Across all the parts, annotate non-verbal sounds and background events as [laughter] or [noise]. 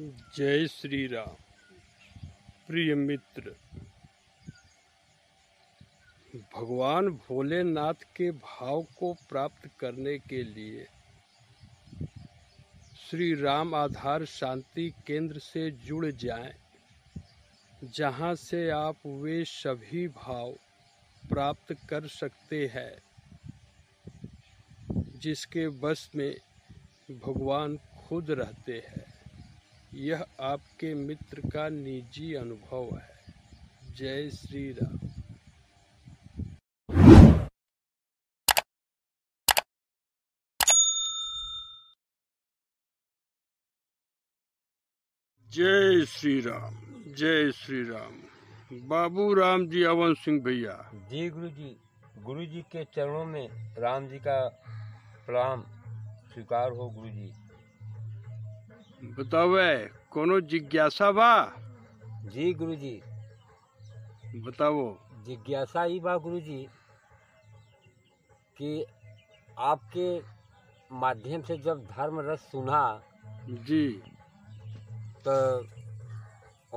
जय श्री राम प्रिय मित्र भगवान भोलेनाथ के भाव को प्राप्त करने के लिए श्री राम आधार शांति केंद्र से जुड़ जाएं, जहां से आप वे सभी भाव प्राप्त कर सकते हैं जिसके बस में भगवान खुद रहते हैं यह आपके मित्र का निजी अनुभव है जय श्री राम जय श्री राम जय श्री राम बाबू राम जी अवन सिंह भैया जी गुरु जी गुरु जी के चरणों में राम जी का प्रणाम स्वीकार हो गुरु जी बतावे कोनो जिज्ञासा बा जी गुरुजी बताओ जिज्ञासा ही बा गुरुजी कि आपके माध्यम से जब धर्म रस सुना जी तो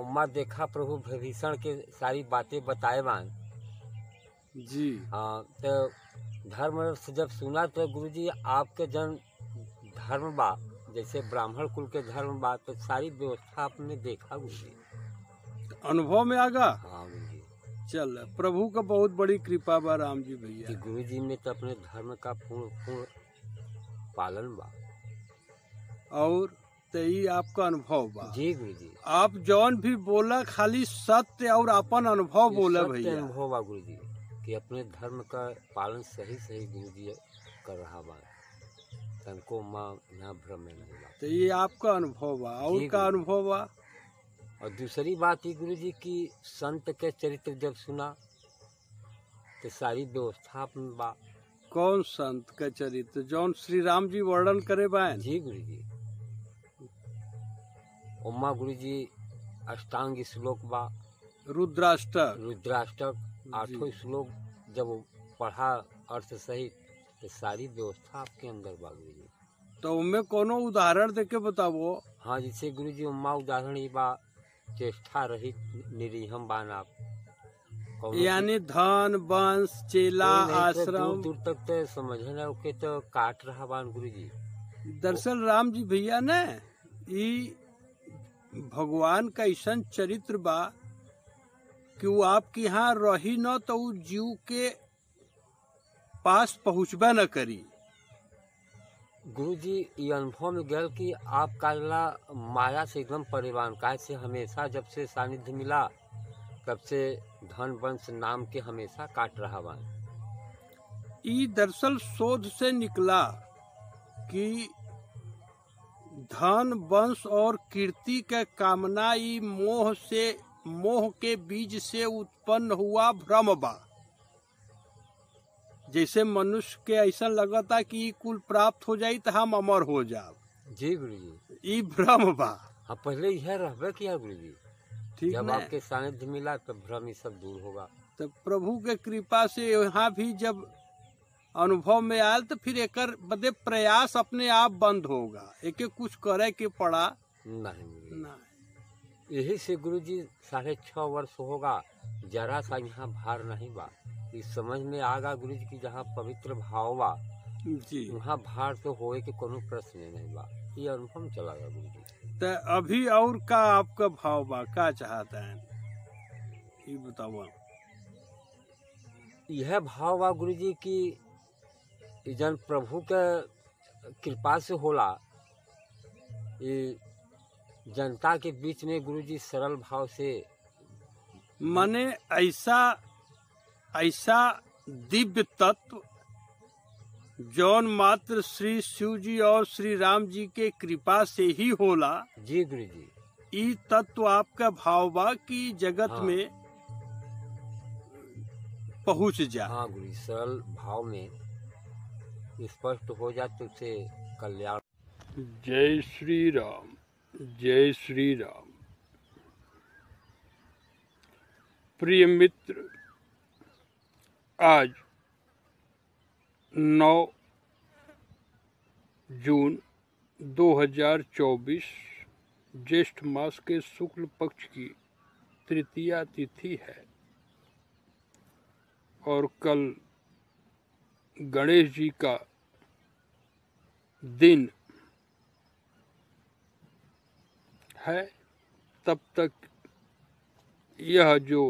उम्मा देखा प्रभु विभीषण के सारी बातें बताए मान जी हाँ तो धर्म रस जब सुना तो गुरुजी आपके जन धर्म बा जैसे ब्राह्मण कुल के घर में बात तो सारी व्यवस्था आपने देखा मुझे अनुभव में आ हाँ चल प्रभु का बहुत बड़ी कृपा बा राम जी भैया गुरु जी ने तो अपने धर्म का पूर्ण पूर्ण पालन बा और यही आपका अनुभव बा जी गुरु जी आप जौन भी बोला खाली सत्य और अपन अनुभव बोला भैया अनुभव बा गुरु जी की अपने धर्म का पालन सही सही गुरु जी कर रहा बा तनको माँ यहाँ भ्रम में मिला तो ये आपका अनुभव हुआ और का अनुभव हुआ और दूसरी बात ये गुरु जी की संत के चरित्र जब सुना तो सारी व्यवस्था बा कौन संत के चरित्र जौन श्री राम जी वर्णन करे बाय जी गुरु जी उमा गुरु जी अष्टांग श्लोक बा रुद्राष्टक रुद्राष्टक आठो श्लोक जब पढ़ा अर्थ सहित तो सारी व्यवस्था आपके अंदर बागुरी तो उनमें कोनो उदाहरण देके बताबो हाँ जैसे गुरु जी उम्मा उदाहरण ये बा चेष्टा रहित निरीहम बान आप यानी धन वंश चेला तो आश्रम दूर तक तो समझना ओके तो काट रहा बान गुरु जी दरअसल राम जी भैया ने ई भगवान का ऐसा चरित्र बा कि वो आपके यहाँ रही न तो जीव के पास पहुँचबा न करी गुरु जी ये अनुभव में गए कि आप काला माया से एकदम परिवान काय से हमेशा जब से सानिध्य मिला तब से धन वंश नाम के हमेशा काट रहा बा दरअसल शोध से निकला कि धन वंश और कीर्ति के कामना मोह से मोह के बीज से उत्पन्न हुआ भ्रम बा जैसे मनुष्य के ऐसा लगता कि कुल प्राप्त हो जाये तो हम अमर हो जाओ जी गुरु जी भ्रम बा हाँ पहले यह रहबे किया गुरु जी ठीक जब आपके सानिध्य मिला तब तो भ्रम ही सब दूर होगा तो प्रभु के कृपा से यहाँ भी जब अनुभव में आये तो फिर एक बदे प्रयास अपने आप बंद होगा एक कुछ करे के पड़ा नहीं, नहीं। यही से गुरु जी साढ़े छः वर्ष होगा जरा सा यहाँ भार नहीं बा इस समझ में आगा गुरु जी की जहाँ पवित्र भाव बा जी वहाँ भार तो होए के कोनो प्रश्न नहीं बा ये अनुपम चला गया गुरु जी तो अभी और का आपका भाव बा का चाहते हैं ये बताओ यह भाव बा गुरु जी की जन प्रभु के कृपा से होला ये जनता के बीच में गुरुजी सरल भाव से मैंने ऐसा ऐसा दिव्य तत्व जौन मात्र श्री शिव जी और श्री राम जी के कृपा से ही होला जी गुरु जी ये तत्व आपका भाव बा की जगत हाँ। में पहुंच जा हाँ गुरु सरल भाव में स्पष्ट हो जा तुझसे कल्याण जय श्री राम जय श्री राम प्रिय मित्र आज 9 जून 2024 ज्येष्ठ मास के शुक्ल पक्ष की तृतीया तिथि है और कल गणेश जी का दिन है तब तक यह जो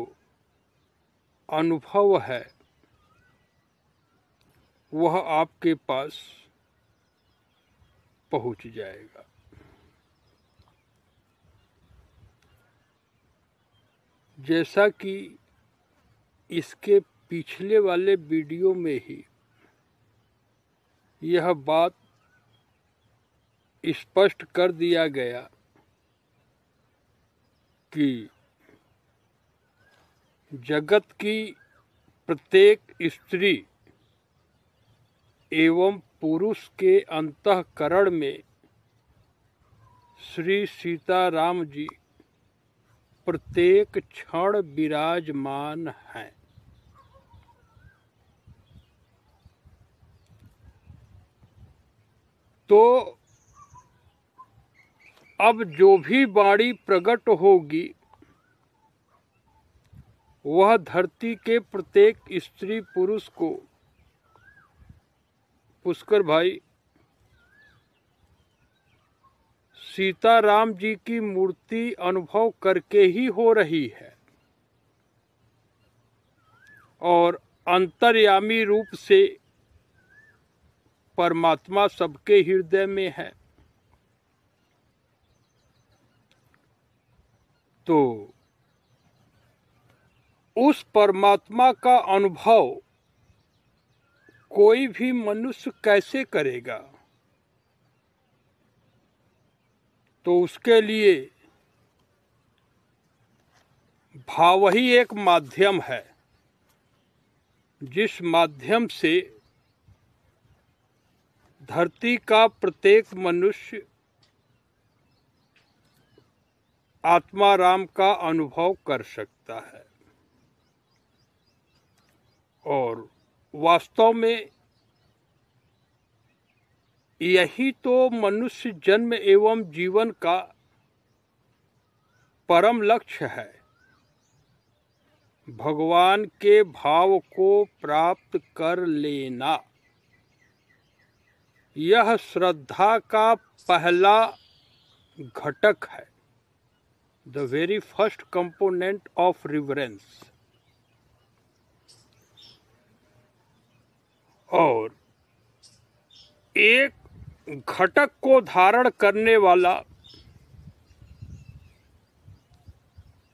अनुभव है वह आपके पास पहुंच जाएगा जैसा कि इसके पिछले वाले वीडियो में ही यह बात स्पष्ट कर दिया गया कि जगत की प्रत्येक स्त्री एवं पुरुष के अंतकरण में श्री सीताराम जी प्रत्येक क्षण विराजमान हैं तो अब जो भी बाणी प्रकट होगी वह धरती के प्रत्येक स्त्री पुरुष को पुष्कर भाई सीताराम जी की मूर्ति अनुभव करके ही हो रही है और अंतर्यामी रूप से परमात्मा सबके हृदय में है तो उस परमात्मा का अनुभव कोई भी मनुष्य कैसे करेगा तो उसके लिए भाव ही एक माध्यम है जिस माध्यम से धरती का प्रत्येक मनुष्य आत्मा राम का अनुभव कर सकता है और वास्तव में यही तो मनुष्य जन्म एवं जीवन का परम लक्ष्य है भगवान के भाव को प्राप्त कर लेना यह श्रद्धा का पहला घटक है the very first component of reverence और एक घटक को धारण करने वाला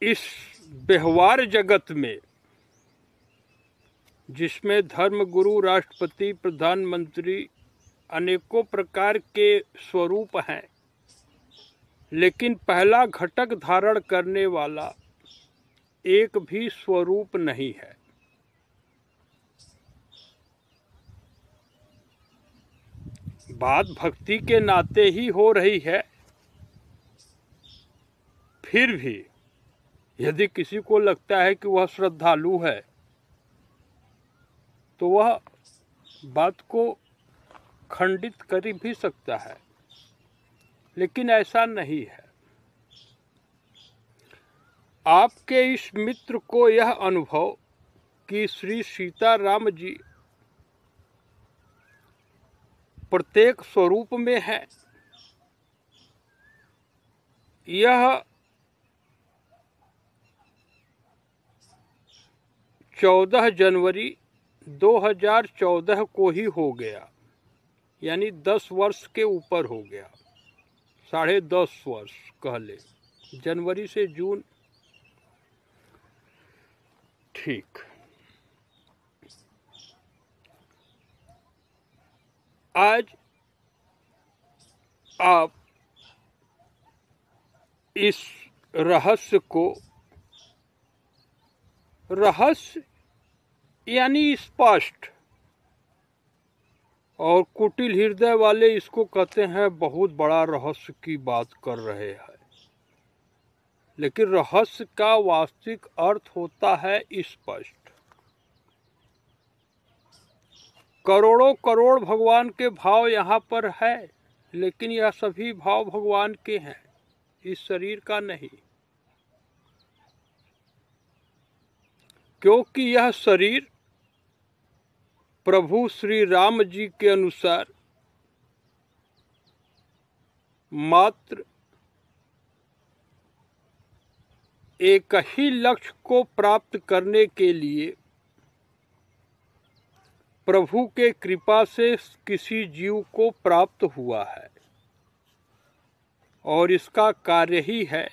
इस व्यवहार जगत में जिसमें धर्मगुरु राष्ट्रपति प्रधानमंत्री अनेकों प्रकार के स्वरूप हैं लेकिन पहला घटक धारण करने वाला एक भी स्वरूप नहीं है बात भक्ति के नाते ही हो रही है फिर भी यदि किसी को लगता है कि वह श्रद्धालु है तो वह बात को खंडित कर भी सकता है लेकिन ऐसा नहीं है आपके इस मित्र को यह अनुभव कि श्री सीताराम जी प्रत्येक स्वरूप में है यह चौदह जनवरी 2014 को ही हो गया यानी दस वर्ष के ऊपर हो गया साढ़े दस वर्ष कह ले जनवरी से जून ठीक आज आप इस रहस्य को रहस्य यानी स्पष्ट और कुटिल हृदय वाले इसको कहते हैं बहुत बड़ा रहस्य की बात कर रहे हैं लेकिन रहस्य का वास्तविक अर्थ होता है स्पष्ट करोड़ों करोड़ भगवान के भाव यहाँ पर है लेकिन यह सभी भाव भगवान के हैं इस शरीर का नहीं क्योंकि यह शरीर प्रभु श्री राम जी के अनुसार मात्र एक ही लक्ष्य को प्राप्त करने के लिए प्रभु के कृपा से किसी जीव को प्राप्त हुआ है और इसका कार्य ही है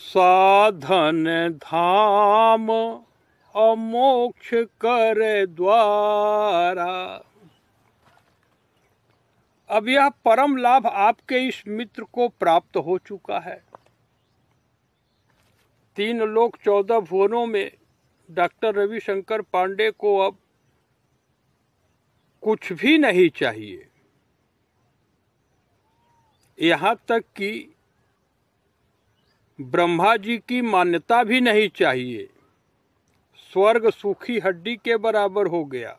साधन धाम अमोक्ष कर द्वारा अब यह परम लाभ आपके इस मित्र को प्राप्त हो चुका है तीन लोक चौदह भुवनों में डॉक्टर रविशंकर पांडे को अब कुछ भी नहीं चाहिए यहाँ तक कि ब्रह्मा जी की मान्यता भी नहीं चाहिए स्वर्ग सूखी हड्डी के बराबर हो गया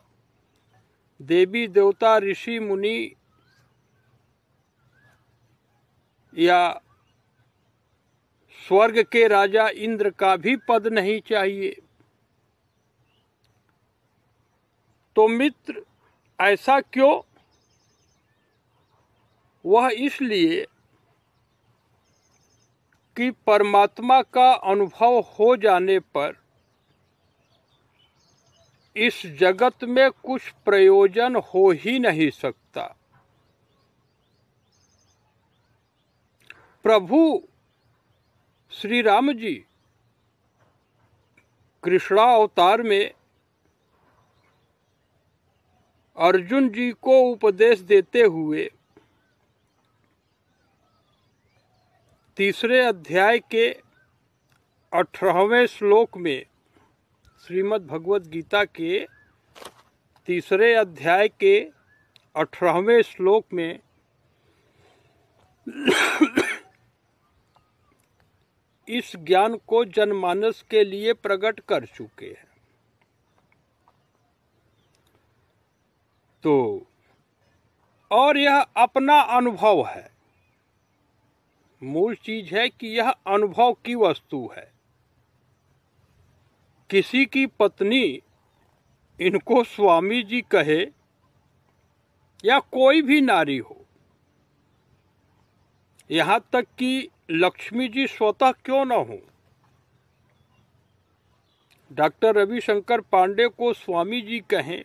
देवी देवता ऋषि मुनि या स्वर्ग के राजा इंद्र का भी पद नहीं चाहिए तो मित्र ऐसा क्यों वह इसलिए कि परमात्मा का अनुभव हो जाने पर इस जगत में कुछ प्रयोजन हो ही नहीं सकता प्रभु श्री राम जी कृष्णा अवतार में अर्जुन जी को उपदेश देते हुए तीसरे अध्याय के अठारहवें श्लोक में श्रीमद् भगवद गीता के तीसरे अध्याय के अठारहवें श्लोक में इस ज्ञान को जनमानस के लिए प्रकट कर चुके हैं तो और यह अपना अनुभव है मूल चीज है कि यह अनुभव की वस्तु है किसी की पत्नी इनको स्वामी जी कहे या कोई भी नारी हो यहाँ तक कि लक्ष्मी जी स्वतः क्यों ना हो डॉक्टर रविशंकर पांडे को स्वामी जी कहें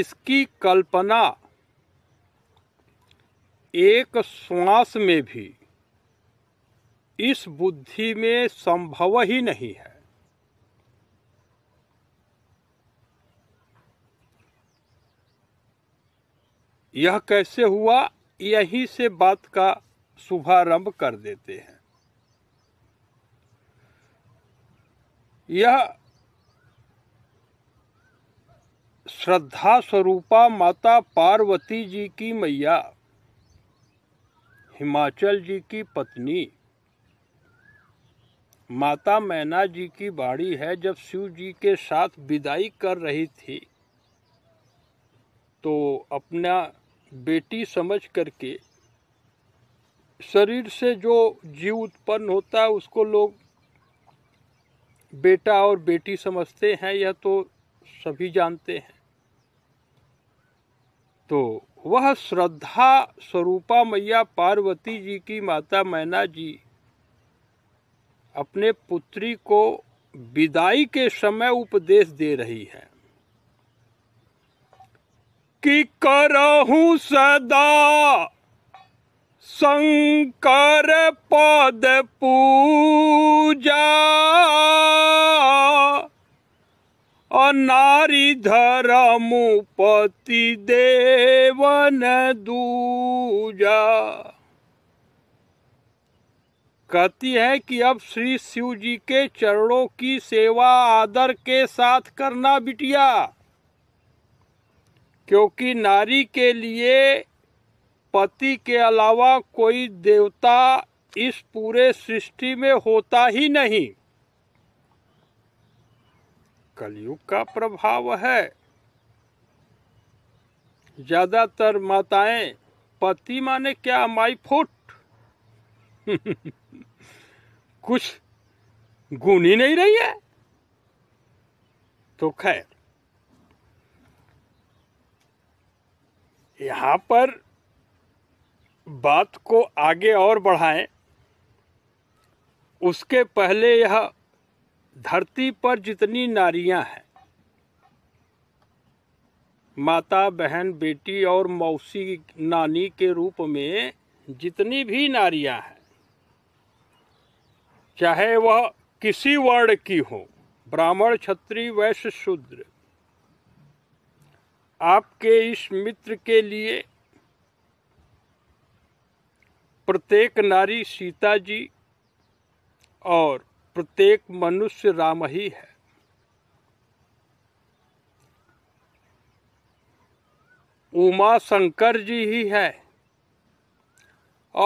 इसकी कल्पना एक श्वास में भी इस बुद्धि में संभव ही नहीं है यह कैसे हुआ यहीं से बात का शुभारंभ कर देते हैं यह श्रद्धा स्वरूपा माता पार्वती जी की मैया हिमाचल जी की पत्नी माता मैना जी की बाड़ी है जब शिव जी के साथ विदाई कर रही थी तो अपना बेटी समझ करके शरीर से जो जीव उत्पन्न होता है उसको लोग बेटा और बेटी समझते हैं यह तो सभी जानते हैं तो वह श्रद्धा स्वरूपा मैया पार्वती जी की माता मैना जी अपने पुत्री को विदाई के समय उपदेश दे रही है कि करहू सदा शंकर पद पूजा और धर्म पति देवन दूजा कहती है कि अब श्री शिव जी के चरणों की सेवा आदर के साथ करना बिटिया क्योंकि नारी के लिए पति के अलावा कोई देवता इस पूरे सृष्टि में होता ही नहीं कलयुग का प्रभाव है ज्यादातर माताएं पति माने क्या माई फुट [laughs] कुछ गुण ही नहीं रही है तो खैर यहां पर बात को आगे और बढ़ाएं उसके पहले यह धरती पर जितनी नारियां हैं माता बहन बेटी और मौसी नानी के रूप में जितनी भी नारियां हैं चाहे वह किसी वर्ण की हो ब्राह्मण क्षत्रिय वैश्य शूद्र आपके इस मित्र के लिए प्रत्येक नारी सीता जी और प्रत्येक मनुष्य राम ही है उमा शंकर जी ही है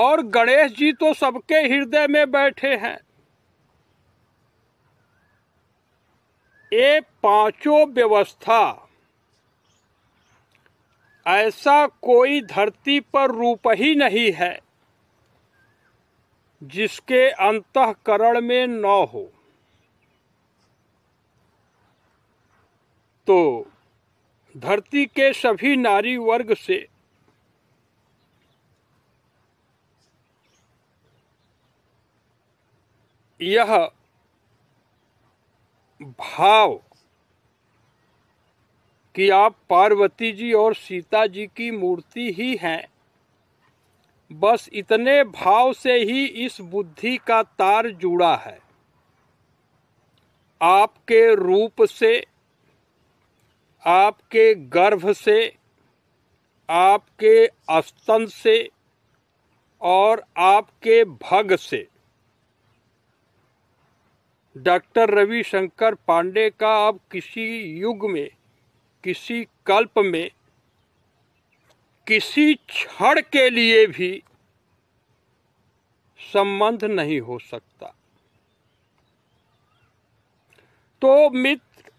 और गणेश जी तो सबके हृदय में बैठे हैं ये पांचों व्यवस्था ऐसा कोई धरती पर रूप ही नहीं है जिसके अंतकरण में न हो तो धरती के सभी नारी वर्ग से यह भाव कि आप पार्वती जी और सीता जी की मूर्ति ही हैं बस इतने भाव से ही इस बुद्धि का तार जुड़ा है आपके रूप से आपके गर्भ से आपके अस्तन से और आपके भग से डॉक्टर रविशंकर पांडे का अब किसी युग में किसी कल्प में किसी क्षण के लिए भी संबंध नहीं हो सकता तो मित्र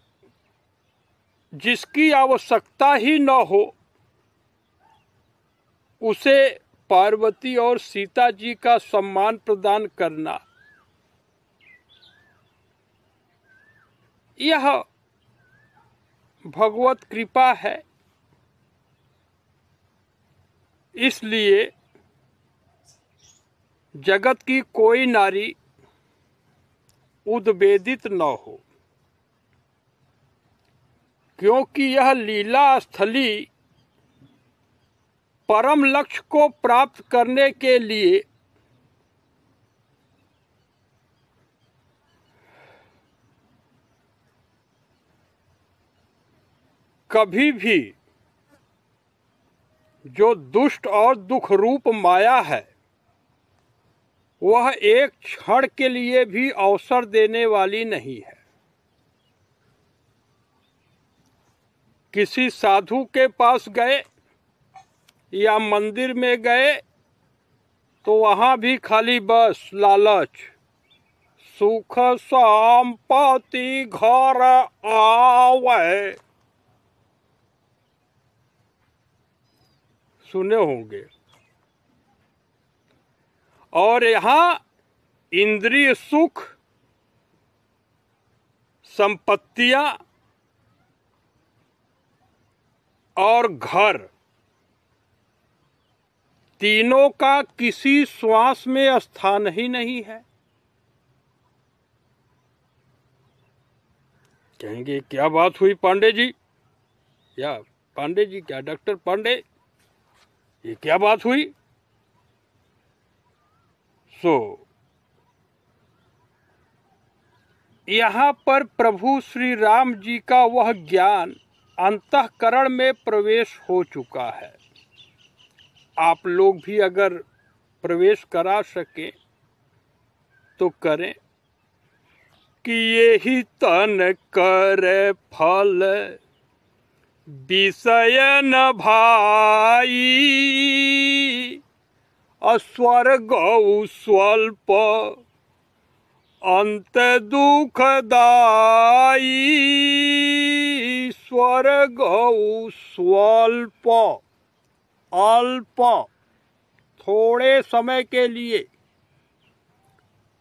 जिसकी आवश्यकता ही न हो उसे पार्वती और सीता जी का सम्मान प्रदान करना यह भगवत कृपा है इसलिए जगत की कोई नारी उद्वेदित न हो क्योंकि यह लीला स्थली परम लक्ष्य को प्राप्त करने के लिए कभी भी जो दुष्ट और दुख रूप माया है वह एक क्षण के लिए भी अवसर देने वाली नहीं है किसी साधु के पास गए या मंदिर में गए तो वहाँ भी खाली बस लालच सुख शाम घर आवे सुने होंगे और यहाँ इंद्रिय सुख संपत्तियां और घर तीनों का किसी श्वास में स्थान ही नहीं है कहेंगे क्या बात हुई पांडे जी या पांडे जी क्या डॉक्टर पांडे ये क्या बात हुई सो so, यहां पर प्रभु श्री राम जी का वह ज्ञान अंतकरण में प्रवेश हो चुका है आप लोग भी अगर प्रवेश करा सके तो करें कि यही तन कर फल न भाई अस्वर्ग स्वल्प अंत दुखदायी स्वर्ग स्वल्प अल्प थोड़े समय के लिए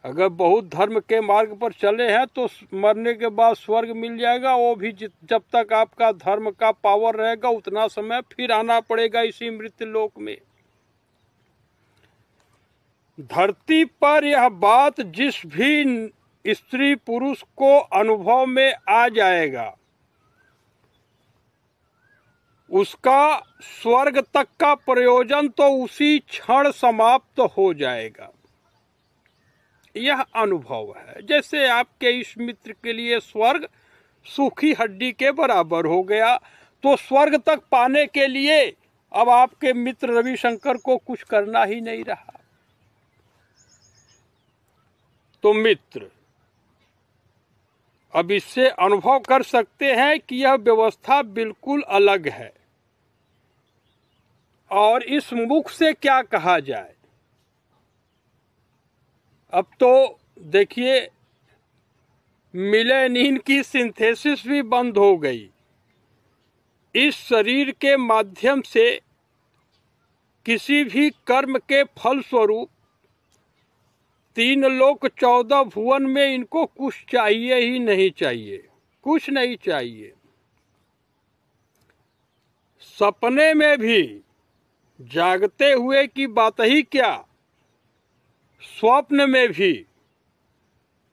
अगर बहुत धर्म के मार्ग पर चले हैं तो मरने के बाद स्वर्ग मिल जाएगा वो भी जब तक आपका धर्म का पावर रहेगा उतना समय फिर आना पड़ेगा इसी मृत्यु लोक में धरती पर यह बात जिस भी स्त्री पुरुष को अनुभव में आ जाएगा उसका स्वर्ग तक का प्रयोजन तो उसी क्षण समाप्त तो हो जाएगा यह अनुभव है जैसे आपके इस मित्र के लिए स्वर्ग सूखी हड्डी के बराबर हो गया तो स्वर्ग तक पाने के लिए अब आपके मित्र रविशंकर को कुछ करना ही नहीं रहा तो मित्र अब इससे अनुभव कर सकते हैं कि यह व्यवस्था बिल्कुल अलग है और इस मुख से क्या कहा जाए अब तो देखिए मिलेनिन की सिंथेसिस भी बंद हो गई इस शरीर के माध्यम से किसी भी कर्म के फल स्वरूप तीन लोक चौदह भुवन में इनको कुछ चाहिए ही नहीं चाहिए कुछ नहीं चाहिए सपने में भी जागते हुए की बात ही क्या स्वप्न में भी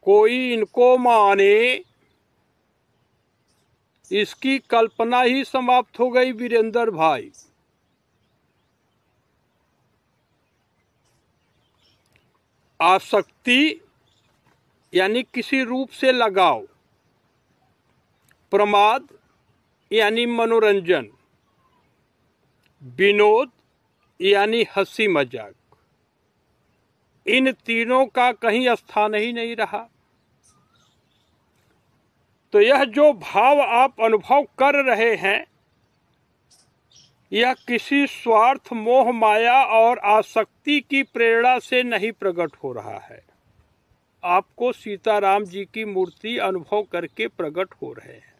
कोई इनको माने इसकी कल्पना ही समाप्त हो गई वीरेंद्र भाई आसक्ति यानी किसी रूप से लगाव प्रमाद यानी मनोरंजन विनोद यानी हंसी मजाक इन तीनों का कहीं स्थान ही नहीं रहा तो यह जो भाव आप अनुभव कर रहे हैं यह किसी स्वार्थ मोह माया और आसक्ति की प्रेरणा से नहीं प्रकट हो रहा है आपको सीताराम जी की मूर्ति अनुभव करके प्रकट हो रहे हैं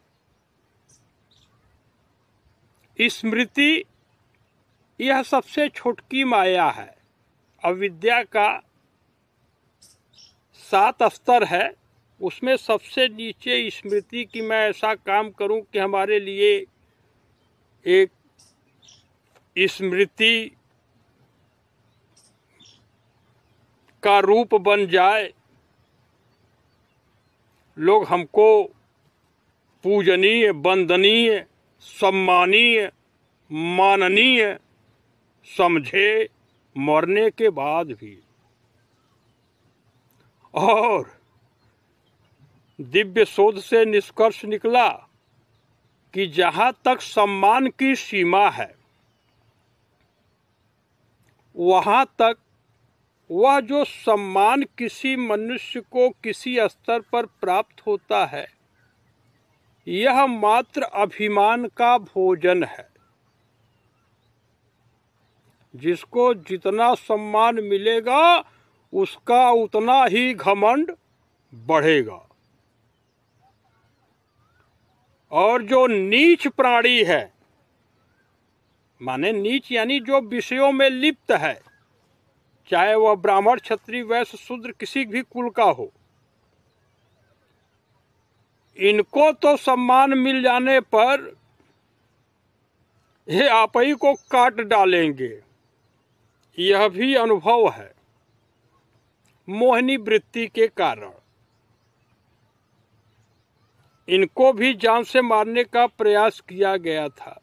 स्मृति यह सबसे छोटकी माया है अविद्या का सात स्तर है उसमें सबसे नीचे स्मृति की मैं ऐसा काम करूं कि हमारे लिए एक स्मृति का रूप बन जाए लोग हमको पूजनीय वंदनीय सम्मानीय माननीय समझे मरने के बाद भी और दिव्य शोध से निष्कर्ष निकला कि जहां तक सम्मान की सीमा है वहां तक वह जो सम्मान किसी मनुष्य को किसी स्तर पर प्राप्त होता है यह मात्र अभिमान का भोजन है जिसको जितना सम्मान मिलेगा उसका उतना ही घमंड बढ़ेगा और जो नीच प्राणी है माने नीच यानी जो विषयों में लिप्त है चाहे वह ब्राह्मण क्षत्रिय वैश्य शूद्र किसी भी कुल का हो इनको तो सम्मान मिल जाने पर ये आप ही को काट डालेंगे यह भी अनुभव है मोहनी वृत्ति के कारण इनको भी जान से मारने का प्रयास किया गया था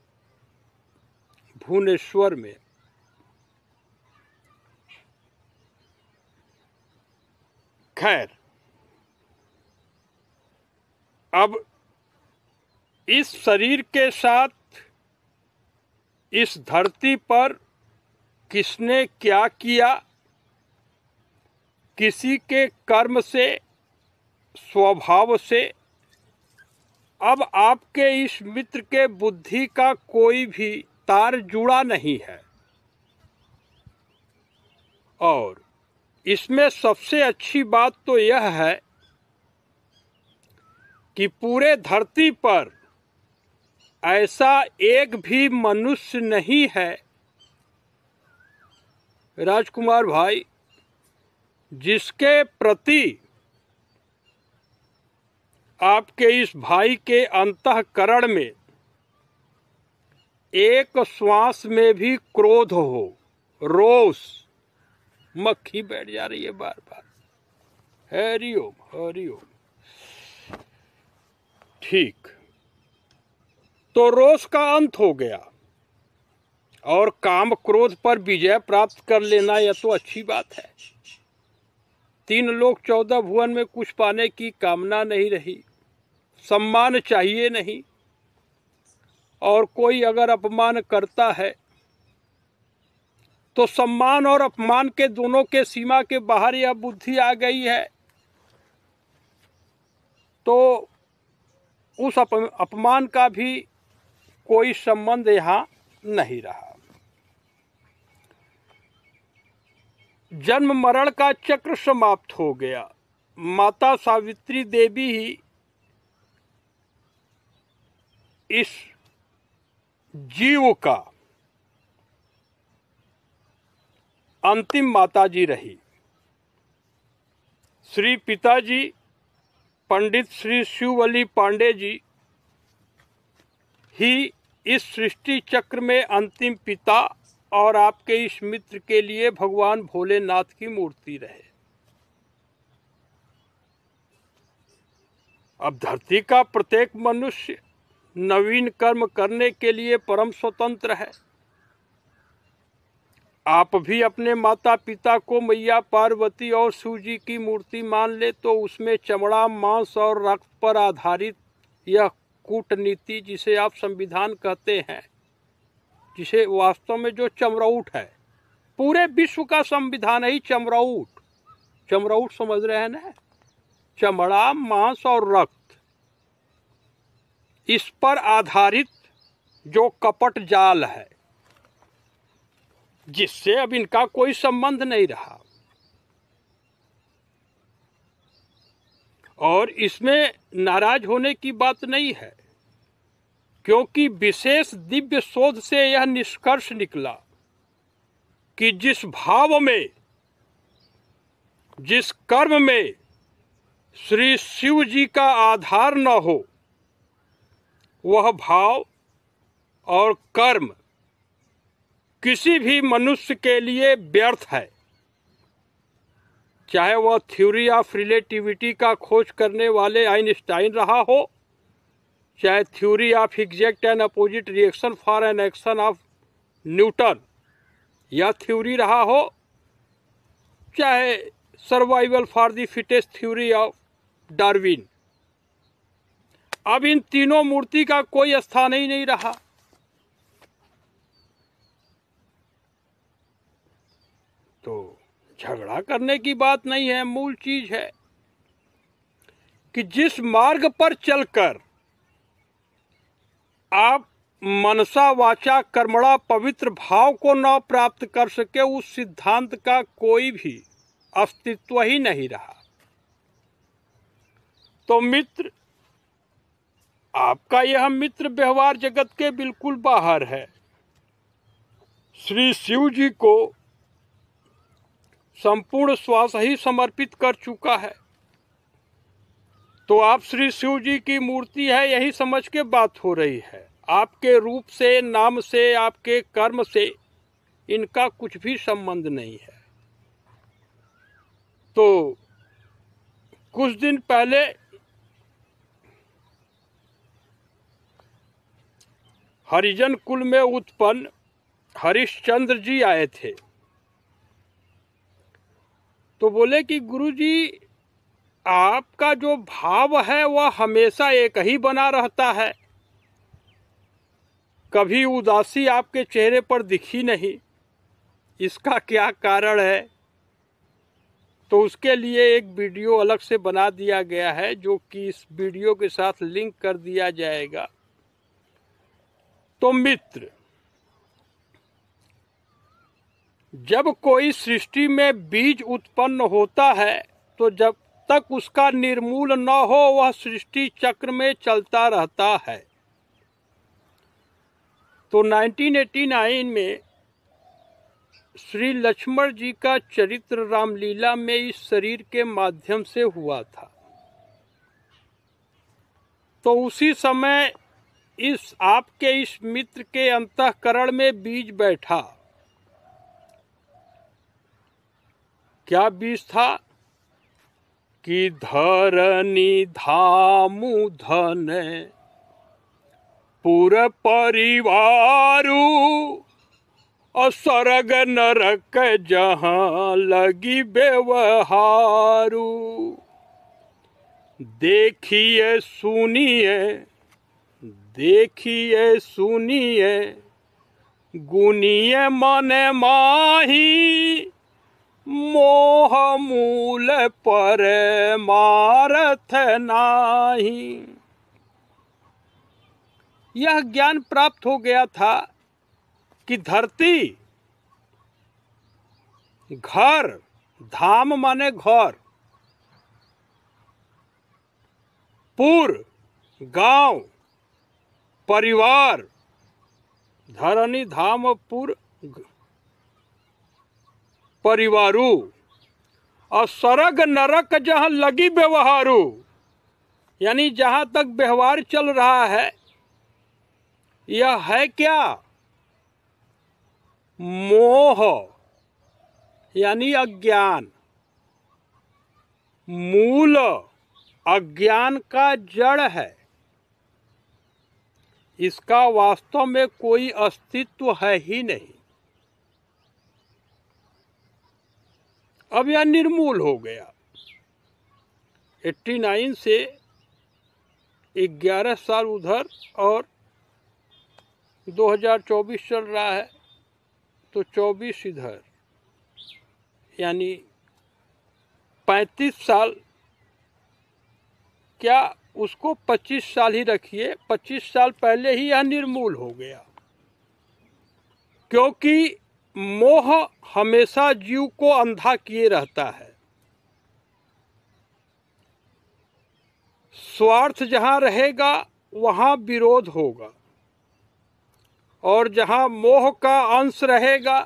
भुवनेश्वर में खैर अब इस शरीर के साथ इस धरती पर किसने क्या किया किसी के कर्म से स्वभाव से अब आपके इस मित्र के बुद्धि का कोई भी तार जुड़ा नहीं है और इसमें सबसे अच्छी बात तो यह है कि पूरे धरती पर ऐसा एक भी मनुष्य नहीं है राजकुमार भाई जिसके प्रति आपके इस भाई के अंतकरण में एक श्वास में भी क्रोध हो रोष मक्खी बैठ जा रही है बार बार हरिओम हरिओम ठीक तो रोष का अंत हो गया और काम क्रोध पर विजय प्राप्त कर लेना यह तो अच्छी बात है तीन लोग चौदह भुवन में कुछ पाने की कामना नहीं रही सम्मान चाहिए नहीं और कोई अगर अपमान करता है तो सम्मान और अपमान के दोनों के सीमा के बाहर यह बुद्धि आ गई है तो उस अप, अपमान का भी कोई संबंध यहाँ नहीं रहा जन्म मरण का चक्र समाप्त हो गया माता सावित्री देवी ही इस जीव का अंतिम माताजी रही श्री पिताजी पंडित श्री शिवअली पांडे जी ही इस सृष्टि चक्र में अंतिम पिता और आपके इस मित्र के लिए भगवान भोलेनाथ की मूर्ति रहे अब धरती का प्रत्येक मनुष्य नवीन कर्म करने के लिए परम स्वतंत्र है आप भी अपने माता पिता को मैया पार्वती और सूजी की मूर्ति मान ले तो उसमें चमड़ा मांस और रक्त पर आधारित यह कूटनीति जिसे आप संविधान कहते हैं जिसे वास्तव में जो चमराउट है पूरे विश्व का संविधान ही चमराउट चमराउट समझ रहे हैं ना चमड़ा मांस और रक्त इस पर आधारित जो कपट जाल है जिससे अब इनका कोई संबंध नहीं रहा और इसमें नाराज होने की बात नहीं है क्योंकि विशेष दिव्य शोध से यह निष्कर्ष निकला कि जिस भाव में जिस कर्म में श्री शिव जी का आधार न हो वह भाव और कर्म किसी भी मनुष्य के लिए व्यर्थ है चाहे वह थ्योरी ऑफ रिलेटिविटी का खोज करने वाले आइंस्टाइन रहा हो चाहे theory of exact and opposite reaction for an action of Newton या थ्योरी रहा हो चाहे survival for the fittest theory of Darwin अब इन तीनों मूर्ति का कोई स्थान ही नहीं रहा तो झगड़ा करने की बात नहीं है मूल चीज है कि जिस मार्ग पर चलकर आप मनसा वाचा कर्मणा पवित्र भाव को न प्राप्त कर सके उस सिद्धांत का कोई भी अस्तित्व ही नहीं रहा तो मित्र आपका यह मित्र व्यवहार जगत के बिल्कुल बाहर है श्री शिव जी को संपूर्ण श्वास ही समर्पित कर चुका है तो आप श्री शिव जी की मूर्ति है यही समझ के बात हो रही है आपके रूप से नाम से आपके कर्म से इनका कुछ भी संबंध नहीं है तो कुछ दिन पहले हरिजन कुल में उत्पन्न हरिश्चंद्र जी आए थे तो बोले कि गुरुजी आपका जो भाव है वह हमेशा एक ही बना रहता है कभी उदासी आपके चेहरे पर दिखी नहीं इसका क्या कारण है तो उसके लिए एक वीडियो अलग से बना दिया गया है जो कि इस वीडियो के साथ लिंक कर दिया जाएगा तो मित्र जब कोई सृष्टि में बीज उत्पन्न होता है तो जब तक उसका निर्मूल न हो वह सृष्टि चक्र में चलता रहता है तो 1989 में श्री लक्ष्मण जी का चरित्र रामलीला में इस शरीर के माध्यम से हुआ था तो उसी समय इस आपके इस मित्र के अंतकरण में बीज बैठा क्या बीज था कि धरनी धामु धन पूरा परिवारु असरग नरक जहाँ लगी व्यवहारु देखिए सुनिए देखिए सुनिए गुनिए मन माही मोह मूल पर मारथ नाही यह ज्ञान प्राप्त हो गया था कि धरती घर धाम माने घर पुर गांव परिवार धरणी धाम पुर परिवारू और सरग नरक जहाँ लगी व्यवहारू यानी जहाँ तक व्यवहार चल रहा है यह है क्या मोह यानी अज्ञान मूल अज्ञान का जड़ है इसका वास्तव में कोई अस्तित्व है ही नहीं अब यह निर्मूल हो गया 89 से 11 साल उधर और 2024 चल रहा है तो 24 इधर यानी 35 साल क्या उसको 25 साल ही रखिए 25 साल पहले ही यह निर्मूल हो गया क्योंकि मोह हमेशा जीव को अंधा किए रहता है स्वार्थ जहां रहेगा वहां विरोध होगा और जहां मोह का अंश रहेगा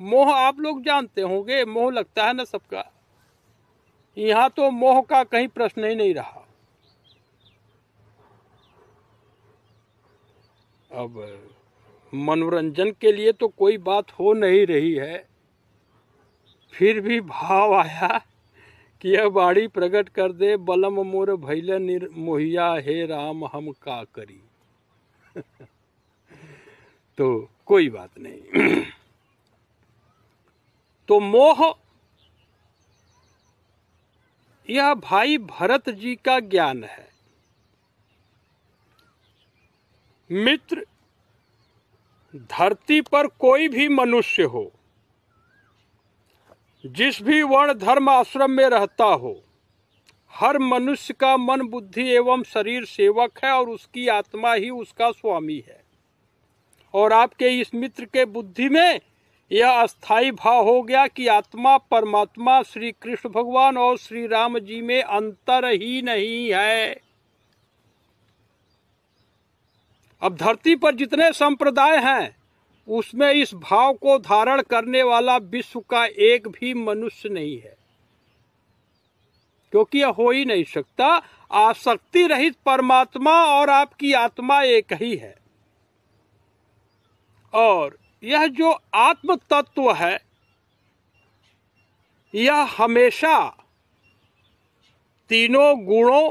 मोह आप लोग जानते होंगे मोह लगता है ना सबका यहां तो मोह का कहीं प्रश्न ही नहीं रहा अब मनोरंजन के लिए तो कोई बात हो नहीं रही है फिर भी भाव आया कि यह बाड़ी प्रकट कर दे बलम मोर भैल निर्मोहिया हे राम हम का करी [laughs] तो कोई बात नहीं [clears throat] तो मोह यह भाई भरत जी का ज्ञान है मित्र धरती पर कोई भी मनुष्य हो जिस भी वर्ण धर्म आश्रम में रहता हो हर मनुष्य का मन बुद्धि एवं शरीर सेवक है और उसकी आत्मा ही उसका स्वामी है और आपके इस मित्र के बुद्धि में यह अस्थाई भाव हो गया कि आत्मा परमात्मा श्री कृष्ण भगवान और श्री राम जी में अंतर ही नहीं है अब धरती पर जितने संप्रदाय हैं उसमें इस भाव को धारण करने वाला विश्व का एक भी मनुष्य नहीं है क्योंकि यह हो ही नहीं सकता आसक्ति रहित परमात्मा और आपकी आत्मा एक ही है और यह जो आत्म तत्व है यह हमेशा तीनों गुणों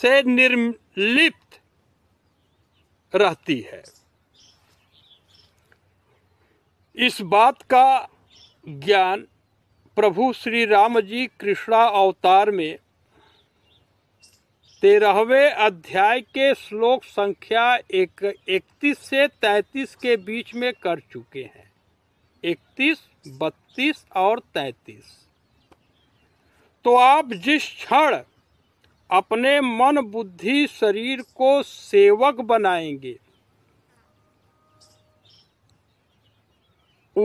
से निर्लिप्त रहती है इस बात का ज्ञान प्रभु श्री राम जी कृष्णा अवतार में तेरहवें अध्याय के श्लोक संख्या एक इकतीस से तैंतीस के बीच में कर चुके हैं इकतीस बत्तीस और तैंतीस तो आप जिस क्षण अपने मन बुद्धि शरीर को सेवक बनाएंगे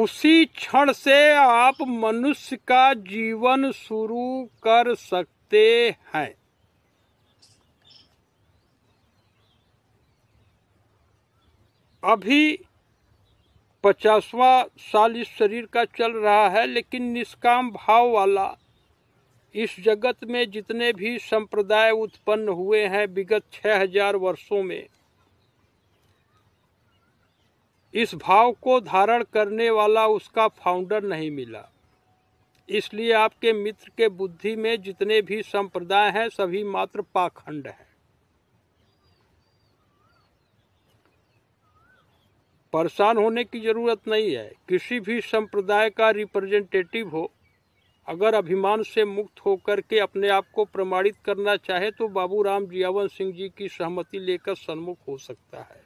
उसी क्षण से आप मनुष्य का जीवन शुरू कर सकते हैं अभी पचासवा साल इस शरीर का चल रहा है लेकिन निष्काम भाव वाला इस जगत में जितने भी संप्रदाय उत्पन्न हुए हैं विगत छह हजार वर्षों में इस भाव को धारण करने वाला उसका फाउंडर नहीं मिला इसलिए आपके मित्र के बुद्धि में जितने भी संप्रदाय हैं सभी मात्र पाखंड हैं परेशान होने की जरूरत नहीं है किसी भी संप्रदाय का रिप्रेजेंटेटिव हो अगर अभिमान से मुक्त होकर के अपने आप को प्रमाणित करना चाहे तो बाबू राम जियावन सिंह जी की सहमति लेकर सन्मुख हो सकता है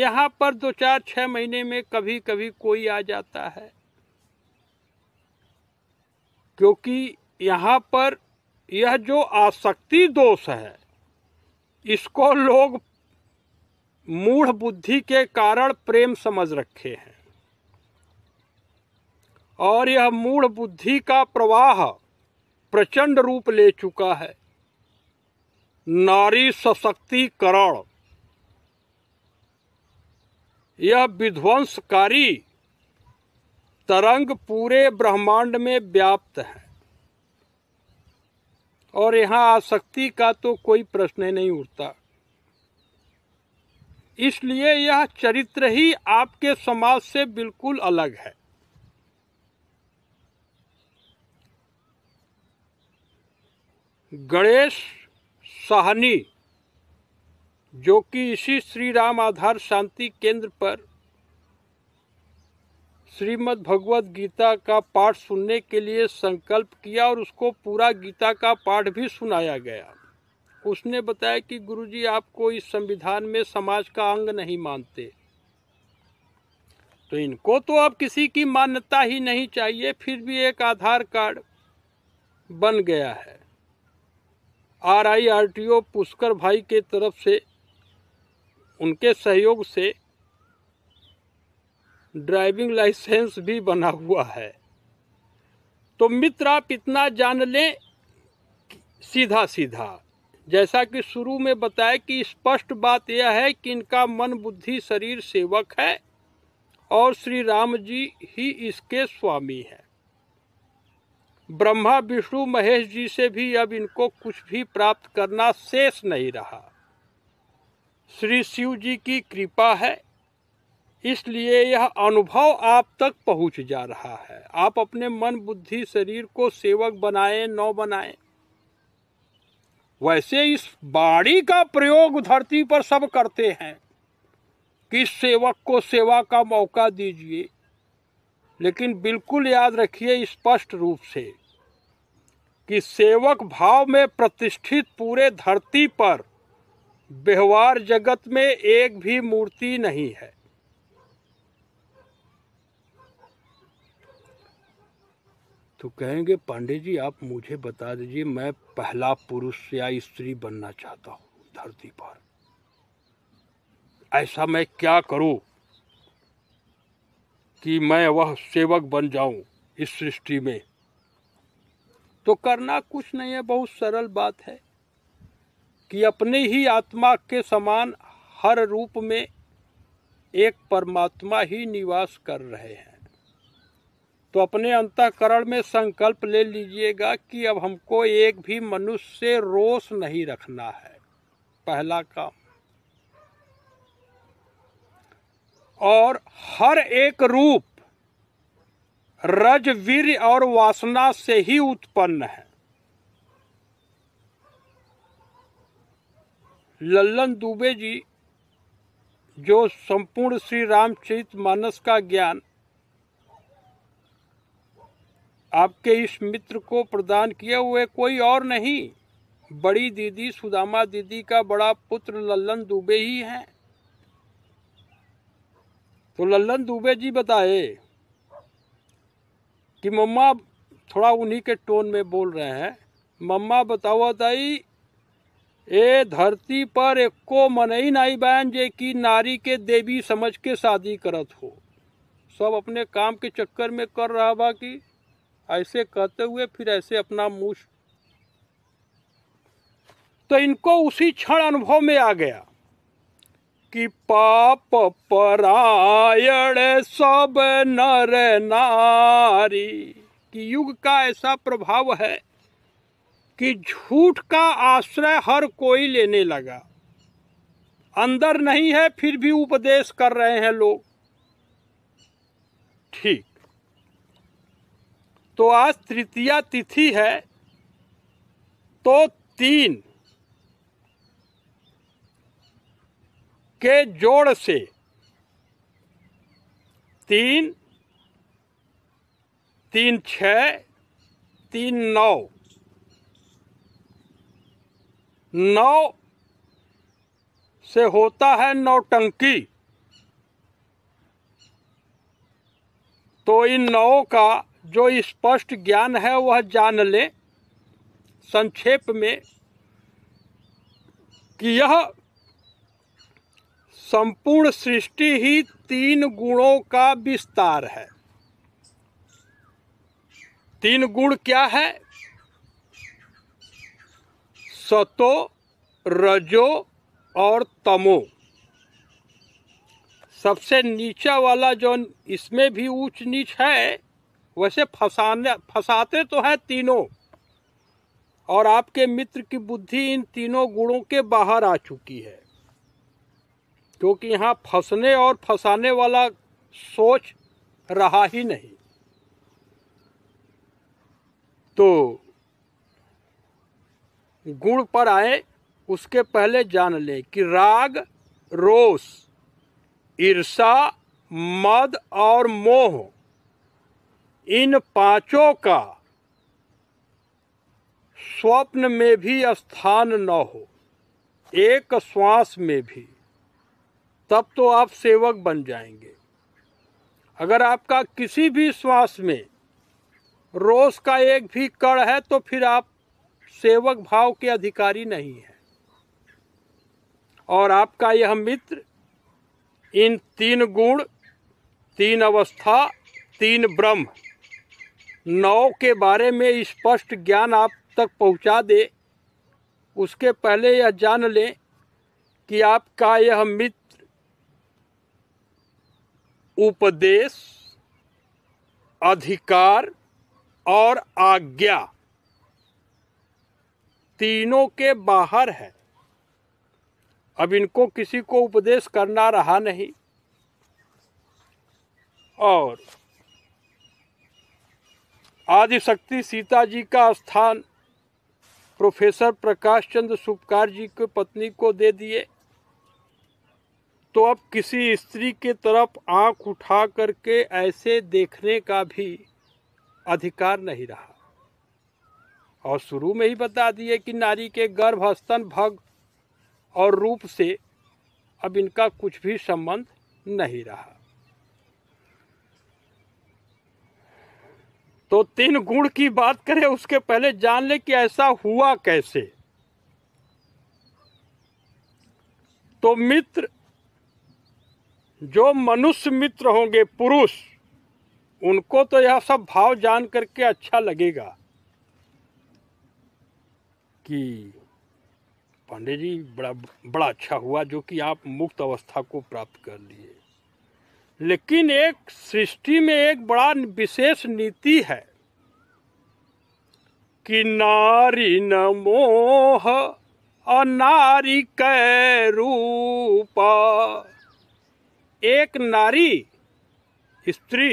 यहाँ पर दो चार छः महीने में कभी कभी कोई आ जाता है क्योंकि यहाँ पर यह जो आसक्ति दोष है इसको लोग मूढ़ बुद्धि के कारण प्रेम समझ रखे हैं और यह मूढ़ बुद्धि का प्रवाह प्रचंड रूप ले चुका है नारी सशक्तिकरण यह विध्वंसकारी तरंग पूरे ब्रह्मांड में व्याप्त है और यहाँ आसक्ति का तो कोई प्रश्न नहीं उठता इसलिए यह चरित्र ही आपके समाज से बिल्कुल अलग है गणेश साहनी जो कि इसी श्री राम आधार शांति केंद्र पर श्रीमद् भगवत गीता का पाठ सुनने के लिए संकल्प किया और उसको पूरा गीता का पाठ भी सुनाया गया उसने बताया कि गुरुजी आपको इस संविधान में समाज का अंग नहीं मानते तो इनको तो अब किसी की मान्यता ही नहीं चाहिए फिर भी एक आधार कार्ड बन गया है आरआईआरटीओ पुष्कर भाई के तरफ से उनके सहयोग से ड्राइविंग लाइसेंस भी बना हुआ है तो मित्र आप इतना जान लें सीधा सीधा जैसा कि शुरू में बताया कि स्पष्ट बात यह है कि इनका मन बुद्धि शरीर सेवक है और श्री राम जी ही इसके स्वामी हैं ब्रह्मा विष्णु महेश जी से भी अब इनको कुछ भी प्राप्त करना शेष नहीं रहा श्री शिव जी की कृपा है इसलिए यह अनुभव आप तक पहुंच जा रहा है आप अपने मन बुद्धि शरीर को सेवक बनाए नौ बनाए वैसे इस बाड़ी का प्रयोग धरती पर सब करते हैं कि सेवक को सेवा का मौका दीजिए लेकिन बिल्कुल याद रखिए स्पष्ट रूप से कि सेवक भाव में प्रतिष्ठित पूरे धरती पर व्यवहार जगत में एक भी मूर्ति नहीं है तो कहेंगे पांडे जी आप मुझे बता दीजिए मैं पहला पुरुष या स्त्री बनना चाहता हूं धरती पर ऐसा मैं क्या करूं कि मैं वह सेवक बन जाऊं इस सृष्टि में तो करना कुछ नहीं है बहुत सरल बात है कि अपने ही आत्मा के समान हर रूप में एक परमात्मा ही निवास कर रहे हैं तो अपने अंतकरण में संकल्प ले लीजिएगा कि अब हमको एक भी मनुष्य से रोष नहीं रखना है पहला काम और हर एक रूप रज वीर और वासना से ही उत्पन्न है लल्लन दुबे जी जो संपूर्ण श्री रामचरित मानस का ज्ञान आपके इस मित्र को प्रदान किए हुए कोई और नहीं बड़ी दीदी सुदामा दीदी का बड़ा पुत्र लल्लन दुबे ही हैं तो लल्लन दुबे जी बताए कि मम्मा थोड़ा उन्हीं के टोन में बोल रहे हैं मम्मा बताओ ताई ए धरती पर एको ही नाई बहन जे की नारी के देवी समझ के शादी करत हो सब अपने काम के चक्कर में कर रहा बा कि ऐसे कहते हुए फिर ऐसे अपना मुँह तो इनको उसी क्षण अनुभव में आ गया कि पाप परायण सब नर नारी कि युग का ऐसा प्रभाव है कि झूठ का आश्रय हर कोई लेने लगा अंदर नहीं है फिर भी उपदेश कर रहे हैं लोग ठीक तो आज तृतीया तिथि है तो तीन के जोड़ से तीन तीन छ तीन नौ नौ से होता है नौ टंकी तो इन नौ का जो स्पष्ट ज्ञान है वह जान ले संक्षेप में कि यह संपूर्ण सृष्टि ही तीन गुणों का विस्तार है तीन गुण क्या है सतो रजो और तमो सबसे नीचा वाला जो इसमें भी ऊंच नीच है वैसे फसाने फंसाते तो है तीनों और आपके मित्र की बुद्धि इन तीनों गुणों के बाहर आ चुकी है क्योंकि यहाँ फंसने और फंसाने वाला सोच रहा ही नहीं तो गुण पर आए उसके पहले जान ले कि राग रोष ईर्षा मद और मोह इन पांचों का स्वप्न में भी स्थान न हो एक श्वास में भी तब तो आप सेवक बन जाएंगे अगर आपका किसी भी श्वास में रोष का एक भी कण है तो फिर आप सेवक भाव के अधिकारी नहीं हैं और आपका यह मित्र इन तीन गुण तीन अवस्था तीन ब्रह्म नौ के बारे में स्पष्ट ज्ञान आप तक पहुंचा दे उसके पहले यह जान लें कि आपका यह मित्र उपदेश अधिकार और आज्ञा तीनों के बाहर है अब इनको किसी को उपदेश करना रहा नहीं और आदिशक्ति सीता जी का स्थान प्रोफेसर प्रकाश चंद्र सुपकार जी की पत्नी को दे दिए तो अब किसी स्त्री के तरफ आंख उठा करके ऐसे देखने का भी अधिकार नहीं रहा और शुरू में ही बता दिए कि नारी के गर्भ स्तन भग और रूप से अब इनका कुछ भी संबंध नहीं रहा तो तीन गुण की बात करें उसके पहले जान ले कि ऐसा हुआ कैसे तो मित्र जो मनुष्य मित्र होंगे पुरुष उनको तो यह सब भाव जान करके अच्छा लगेगा कि पांडे जी बड़ा बड़ा अच्छा हुआ जो कि आप मुक्त अवस्था को प्राप्त कर लिए लेकिन एक सृष्टि में एक बड़ा विशेष नीति है कि नारी न मोह अनारी कै रूपा एक नारी स्त्री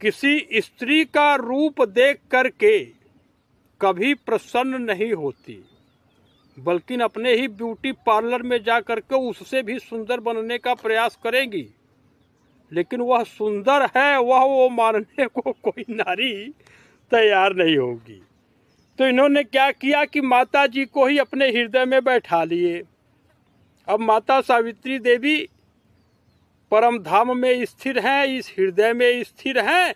किसी स्त्री का रूप देख करके कभी प्रसन्न नहीं होती बल्कि अपने ही ब्यूटी पार्लर में जा करके उससे भी सुंदर बनने का प्रयास करेंगी लेकिन वह सुंदर है वह वो मानने को कोई नारी तैयार नहीं होगी तो इन्होंने क्या किया कि माता जी को ही अपने हृदय में बैठा लिए अब माता सावित्री देवी परम धाम में स्थिर हैं इस हृदय में स्थिर हैं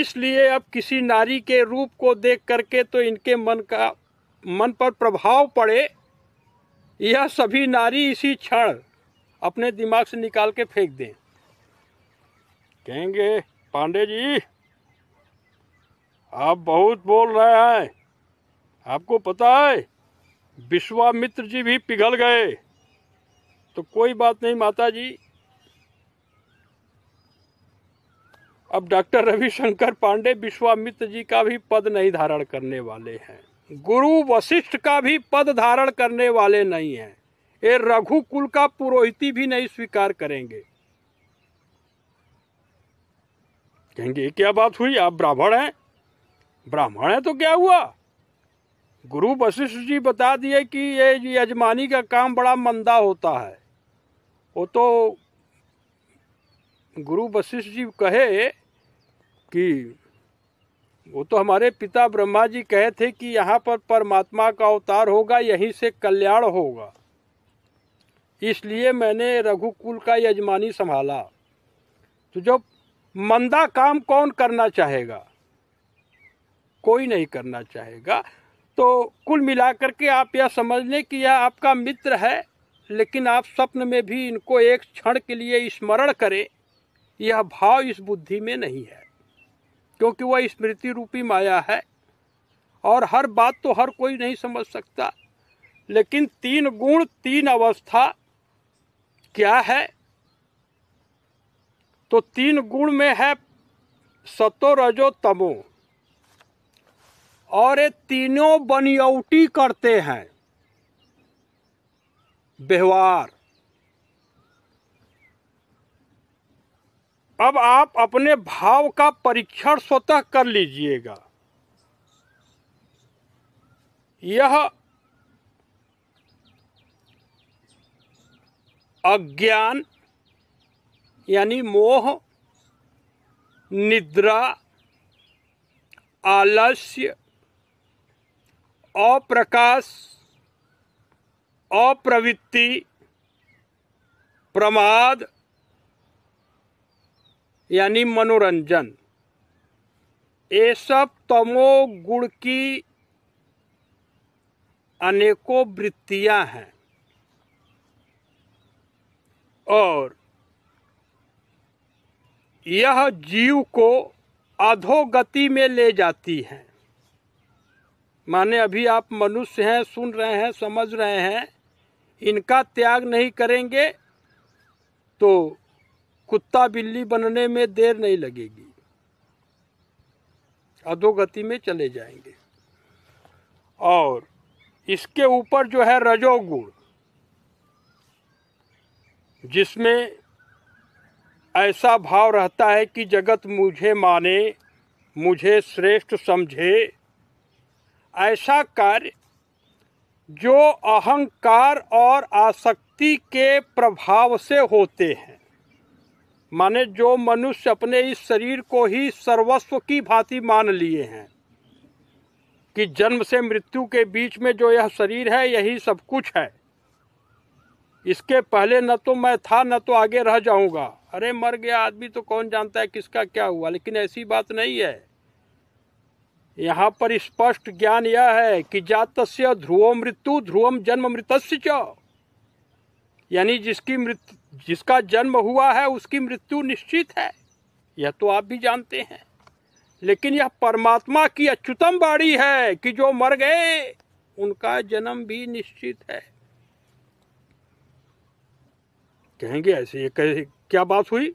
इसलिए अब किसी नारी के रूप को देख करके तो इनके मन का मन पर प्रभाव पड़े यह सभी नारी इसी क्षण अपने दिमाग से निकाल के फेंक दें कहेंगे पांडे जी आप बहुत बोल रहे हैं आपको पता है विश्वामित्र जी भी पिघल गए तो कोई बात नहीं माता जी अब डॉक्टर रविशंकर पांडे विश्वामित्र जी का भी पद नहीं धारण करने वाले हैं गुरु वशिष्ठ का भी पद धारण करने वाले नहीं हैं ये रघुकुल का पुरोहिती भी नहीं स्वीकार करेंगे कहेंगे क्या बात हुई आप ब्राह्मण हैं ब्राह्मण है तो क्या हुआ गुरु वशिष्ठ जी बता दिए कि ये यजमानी का काम बड़ा मंदा होता है वो तो गुरु वशिष्ठ जी कहे कि वो तो हमारे पिता ब्रह्मा जी कहे थे कि यहाँ पर परमात्मा का अवतार होगा यहीं से कल्याण होगा इसलिए मैंने रघुकुल का यजमानी संभाला तो जब मंदा काम कौन करना चाहेगा कोई नहीं करना चाहेगा तो कुल मिलाकर के आप यह समझ लें कि यह आपका मित्र है लेकिन आप स्वप्न में भी इनको एक क्षण के लिए स्मरण करें यह भाव इस बुद्धि में नहीं है क्योंकि वह स्मृति रूपी माया है और हर बात तो हर कोई नहीं समझ सकता लेकिन तीन गुण तीन अवस्था क्या है तो तीन गुण में है सतो रजो तमो और ये तीनों बनियौटी करते हैं व्यवहार अब आप अपने भाव का परीक्षण स्वतः कर लीजिएगा यह अज्ञान यानी मोह निद्रा आलस्य अप्रकाश अप्रवृत्ति प्रमाद यानी मनोरंजन ये सब तमो गुण की अनेकों वृत्तियां हैं और यह जीव को अधोगति में ले जाती हैं माने अभी आप मनुष्य हैं सुन रहे हैं समझ रहे हैं इनका त्याग नहीं करेंगे तो कुत्ता बिल्ली बनने में देर नहीं लगेगी अधोगति में चले जाएंगे और इसके ऊपर जो है रजोगुण जिसमें ऐसा भाव रहता है कि जगत मुझे माने मुझे श्रेष्ठ समझे ऐसा कार्य जो अहंकार और आसक्ति के प्रभाव से होते हैं माने जो मनुष्य अपने इस शरीर को ही सर्वस्व की भांति मान लिए हैं कि जन्म से मृत्यु के बीच में जो यह शरीर है यही सब कुछ है इसके पहले न तो मैं था न तो आगे रह जाऊंगा अरे मर गया आदमी तो कौन जानता है किसका क्या हुआ लेकिन ऐसी बात नहीं है यहाँ पर स्पष्ट ज्ञान यह है कि जातस्य ध्रुवो मृत्यु ध्रुवम जन्म मृतस्य च यानी जिसकी मृत्यु जिसका जन्म हुआ है उसकी मृत्यु निश्चित है यह तो आप भी जानते हैं लेकिन यह परमात्मा की अच्युतम बाड़ी है कि जो मर गए उनका जन्म भी निश्चित है कहेंगे ऐसे ये कहे, क्या बात हुई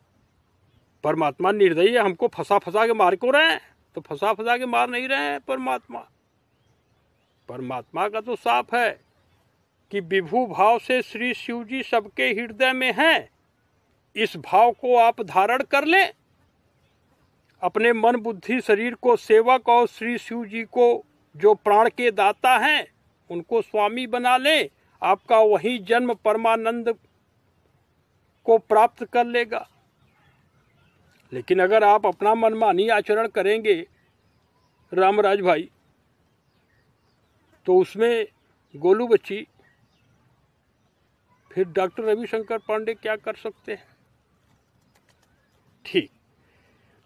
परमात्मा निर्दयी है हमको फंसा फंसा के मार क्यों रहे हैं तो फंसा फंसा के मार नहीं रहे हैं परमात्मा परमात्मा का तो साफ है कि विभू भाव से श्री शिव जी सबके हृदय में हैं इस भाव को आप धारण कर लें अपने मन बुद्धि शरीर को सेवक और श्री शिव जी को जो प्राण के दाता हैं उनको स्वामी बना लें आपका वही जन्म परमानंद को प्राप्त कर लेगा लेकिन अगर आप अपना मनमानी आचरण करेंगे रामराज भाई तो उसमें गोलू बच्ची फिर डॉक्टर रविशंकर पांडे क्या कर सकते हैं ठीक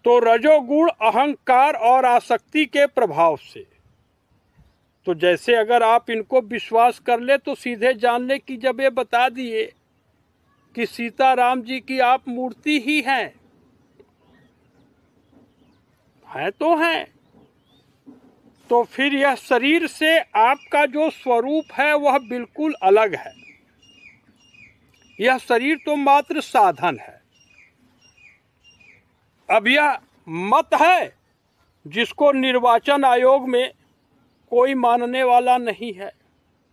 तो रजोगुण अहंकार और आसक्ति के प्रभाव से तो जैसे अगर आप इनको विश्वास कर ले तो सीधे जान ले कि जब ये बता दिए कि सीताराम जी की आप मूर्ति ही हैं है तो हैं तो फिर यह शरीर से आपका जो स्वरूप है वह बिल्कुल अलग है यह शरीर तो मात्र साधन है अब यह मत है जिसको निर्वाचन आयोग में कोई मानने वाला नहीं है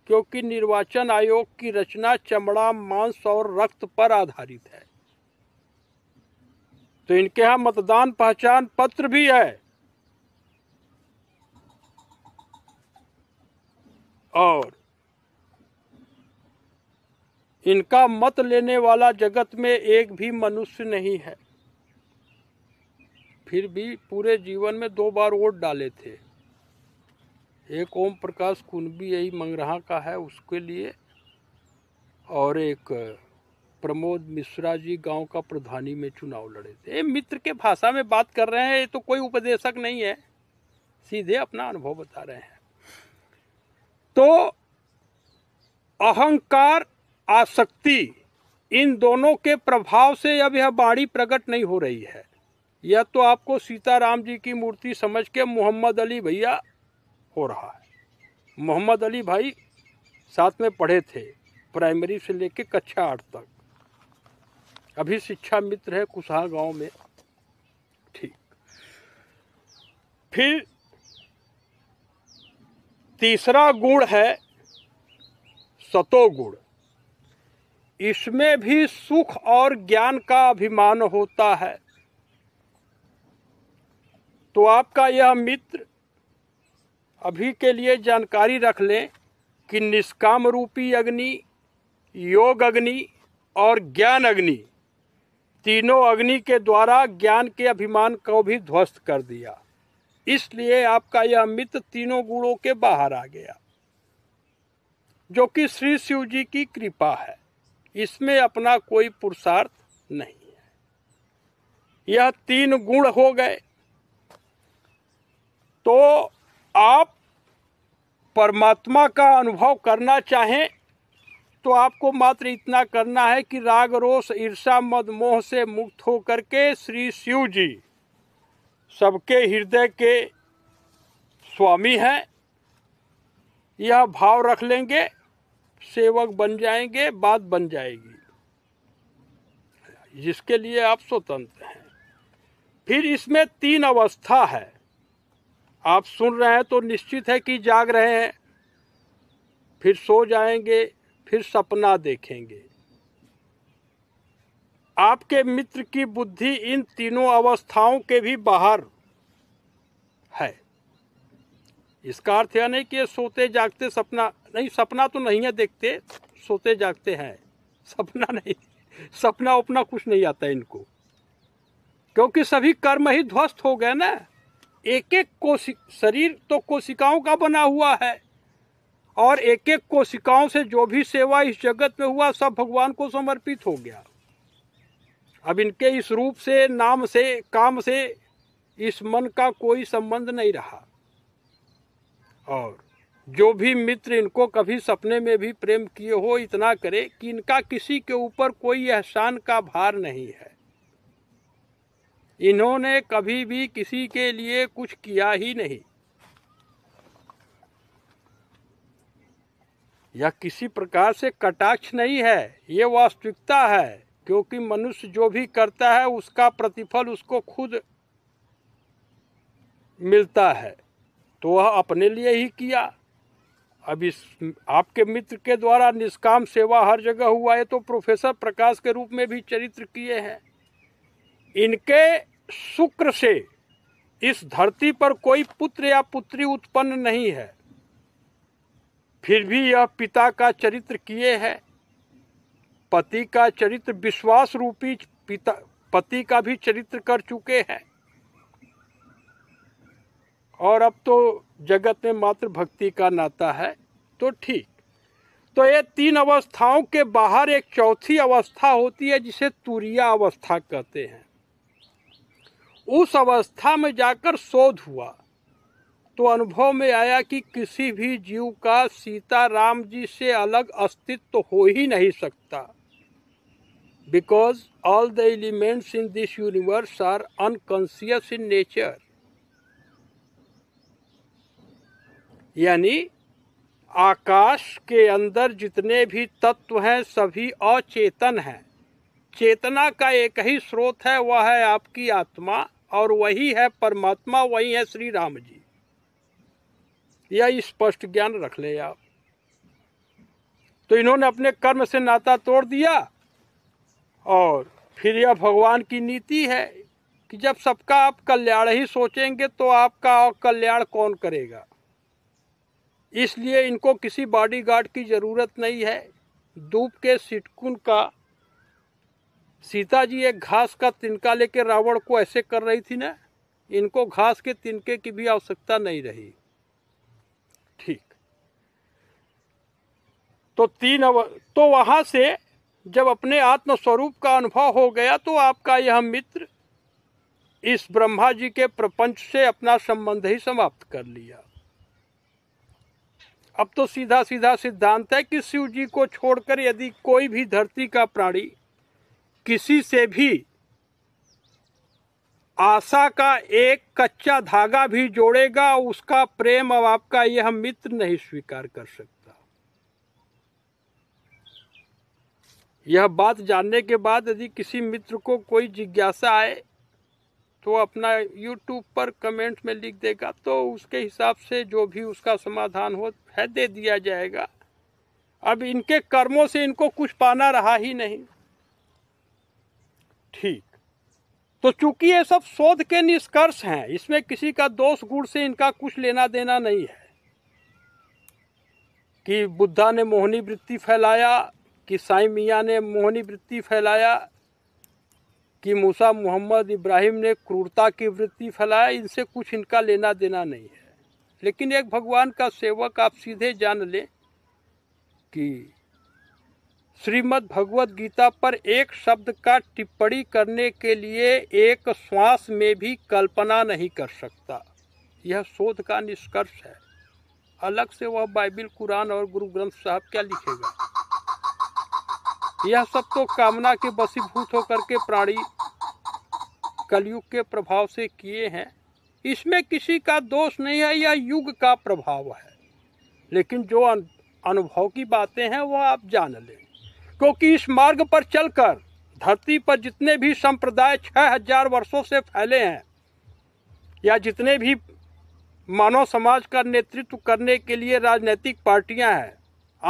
क्योंकि निर्वाचन आयोग की रचना चमड़ा मांस और रक्त पर आधारित है तो इनके यहां मतदान पहचान पत्र भी है और इनका मत लेने वाला जगत में एक भी मनुष्य नहीं है फिर भी पूरे जीवन में दो बार वोट डाले थे एक ओम प्रकाश भी यही मंगरहा का है उसके लिए और एक प्रमोद मिश्रा जी गांव का प्रधानी में चुनाव लड़े थे मित्र के भाषा में बात कर रहे हैं ये तो कोई उपदेशक नहीं है सीधे अपना अनुभव बता रहे हैं तो अहंकार आसक्ति इन दोनों के प्रभाव से अब यह बाढ़ी प्रकट नहीं हो रही है यह तो आपको सीताराम जी की मूर्ति समझ के मोहम्मद अली भैया हो रहा है मोहम्मद अली भाई साथ में पढ़े थे प्राइमरी से लेके कक्षा आठ तक अभी शिक्षा मित्र है कुशहा गांव में ठीक फिर तीसरा गुण है सतो गुण इसमें भी सुख और ज्ञान का अभिमान होता है तो आपका यह मित्र अभी के लिए जानकारी रख लें कि निष्काम रूपी अग्नि योग अग्नि और ज्ञान अग्नि तीनों अग्नि के द्वारा ज्ञान के अभिमान को भी ध्वस्त कर दिया इसलिए आपका यह मित्र तीनों गुणों के बाहर आ गया जो कि श्री शिव जी की कृपा है इसमें अपना कोई पुरुषार्थ नहीं है यह तीन गुण हो गए तो आप परमात्मा का अनुभव करना चाहें तो आपको मात्र इतना करना है कि राग रोष ईर्षा मद मोह से मुक्त हो करके श्री शिव जी सबके हृदय के स्वामी हैं यह भाव रख लेंगे सेवक बन जाएंगे बात बन जाएगी जिसके लिए आप स्वतंत्र हैं फिर इसमें तीन अवस्था है आप सुन रहे हैं तो निश्चित है कि जाग रहे हैं फिर सो जाएंगे फिर सपना देखेंगे आपके मित्र की बुद्धि इन तीनों अवस्थाओं के भी बाहर है इसका अर्थ यह नहीं कि सोते जागते सपना नहीं सपना तो नहीं है देखते सोते जागते हैं सपना नहीं सपना अपना कुछ नहीं आता इनको क्योंकि सभी कर्म ही ध्वस्त हो गए ना एक एक कोशि शरीर तो कोशिकाओं का बना हुआ है और एक एक कोशिकाओं से जो भी सेवा इस जगत में हुआ सब भगवान को समर्पित हो गया अब इनके इस रूप से नाम से काम से इस मन का कोई संबंध नहीं रहा और जो भी मित्र इनको कभी सपने में भी प्रेम किए हो इतना करे कि इनका किसी के ऊपर कोई एहसान का भार नहीं है इन्होंने कभी भी किसी के लिए कुछ किया ही नहीं यह किसी प्रकार से कटाक्ष नहीं है ये वास्तविकता है क्योंकि मनुष्य जो भी करता है उसका प्रतिफल उसको खुद मिलता है तो वह अपने लिए ही किया अब इस आपके मित्र के द्वारा निष्काम सेवा हर जगह हुआ है तो प्रोफेसर प्रकाश के रूप में भी चरित्र किए हैं इनके शुक्र से इस धरती पर कोई पुत्र या पुत्री उत्पन्न नहीं है फिर भी यह पिता का चरित्र किए है पति का चरित्र विश्वास रूपी पिता पति का भी चरित्र कर चुके हैं और अब तो जगत में मात्र भक्ति का नाता है तो ठीक तो ये तीन अवस्थाओं के बाहर एक चौथी अवस्था होती है जिसे तुरिया अवस्था कहते हैं उस अवस्था में जाकर शोध हुआ तो अनुभव में आया कि किसी भी जीव का सीता राम जी से अलग अस्तित्व तो हो ही नहीं सकता because all the elements in this universe are unconscious in nature यानी आकाश के अंदर जितने भी तत्व हैं सभी अचेतन हैं चेतना का एक ही स्रोत है वह है आपकी आत्मा और वही है परमात्मा वही है श्री राम जी यह स्पष्ट ज्ञान रख ले आप तो इन्होंने अपने कर्म से नाता तोड़ दिया और फिर यह भगवान की नीति है कि जब सबका आप कल्याण ही सोचेंगे तो आपका कल्याण कौन करेगा इसलिए इनको किसी बॉडीगार्ड की ज़रूरत नहीं है धूप के सिटकुन का सीता जी एक घास का तिनका लेके रावण को ऐसे कर रही थी ना इनको घास के तिनके की भी आवश्यकता नहीं रही ठीक तो तीन अव तो वहाँ से जब अपने आत्म स्वरूप का अनुभव हो गया तो आपका यह मित्र इस ब्रह्मा जी के प्रपंच से अपना संबंध ही समाप्त कर लिया अब तो सीधा सीधा सिद्धांत है कि शिव जी को छोड़कर यदि कोई भी धरती का प्राणी किसी से भी आशा का एक कच्चा धागा भी जोड़ेगा उसका प्रेम अब आपका यह मित्र नहीं स्वीकार कर सकता यह बात जानने के बाद यदि किसी मित्र को कोई जिज्ञासा आए तो अपना YouTube पर कमेंट में लिख देगा तो उसके हिसाब से जो भी उसका समाधान हो है दे दिया जाएगा अब इनके कर्मों से इनको कुछ पाना रहा ही नहीं ठीक तो चूंकि ये सब शोध के निष्कर्ष हैं इसमें किसी का दोष गुण से इनका कुछ लेना देना नहीं है कि बुद्धा ने मोहनी वृत्ति फैलाया कि साई मियाँ ने मोहनी वृत्ति फैलाया कि मूसा मोहम्मद इब्राहिम ने क्रूरता की वृत्ति फैलाया इनसे कुछ इनका लेना देना नहीं है लेकिन एक भगवान का सेवक आप सीधे जान लें कि श्रीमद् भगवत गीता पर एक शब्द का टिप्पणी करने के लिए एक श्वास में भी कल्पना नहीं कर सकता यह शोध का निष्कर्ष है अलग से वह बाइबिल कुरान और गुरु ग्रंथ साहब क्या लिखेगा यह सब तो कामना के बसीभूत होकर के प्राणी कलयुग के प्रभाव से किए हैं इसमें किसी का दोष नहीं है या युग का प्रभाव है लेकिन जो अनुभव की बातें हैं वो आप जान लें क्योंकि इस मार्ग पर चलकर धरती पर जितने भी संप्रदाय छः हजार वर्षों से फैले हैं या जितने भी मानव समाज का नेतृत्व करने के लिए राजनीतिक पार्टियां हैं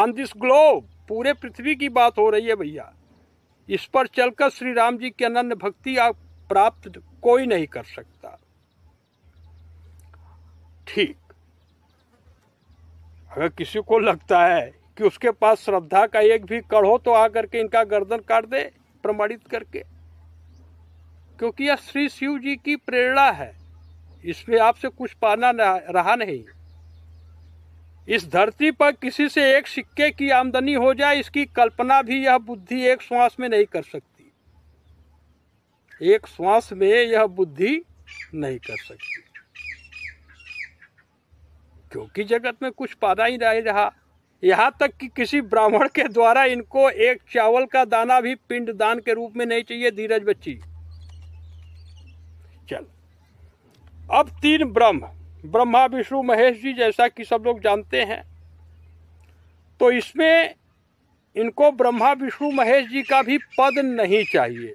ऑन दिस ग्लोब पूरे पृथ्वी की बात हो रही है भैया इस पर चलकर श्री राम जी की अनन्य भक्ति आप प्राप्त कोई नहीं कर सकता ठीक अगर किसी को लगता है कि उसके पास श्रद्धा का एक भी कड़ हो तो आकर के इनका गर्दन काट दे प्रमाणित करके क्योंकि यह श्री शिव जी की प्रेरणा है इसमें आपसे कुछ पाना रहा नहीं इस धरती पर किसी से एक सिक्के की आमदनी हो जाए इसकी कल्पना भी यह बुद्धि एक श्वास में नहीं कर सकती एक श्वास में यह बुद्धि नहीं कर सकती क्योंकि जगत में कुछ पादा ही नहीं रहा यहाँ तक कि किसी ब्राह्मण के द्वारा इनको एक चावल का दाना भी पिंड दान के रूप में नहीं चाहिए धीरज बच्ची चल अब तीन ब्रह्म ब्रह्मा विष्णु महेश जी जैसा कि सब लोग जानते हैं तो इसमें इनको ब्रह्मा विष्णु महेश जी का भी पद नहीं चाहिए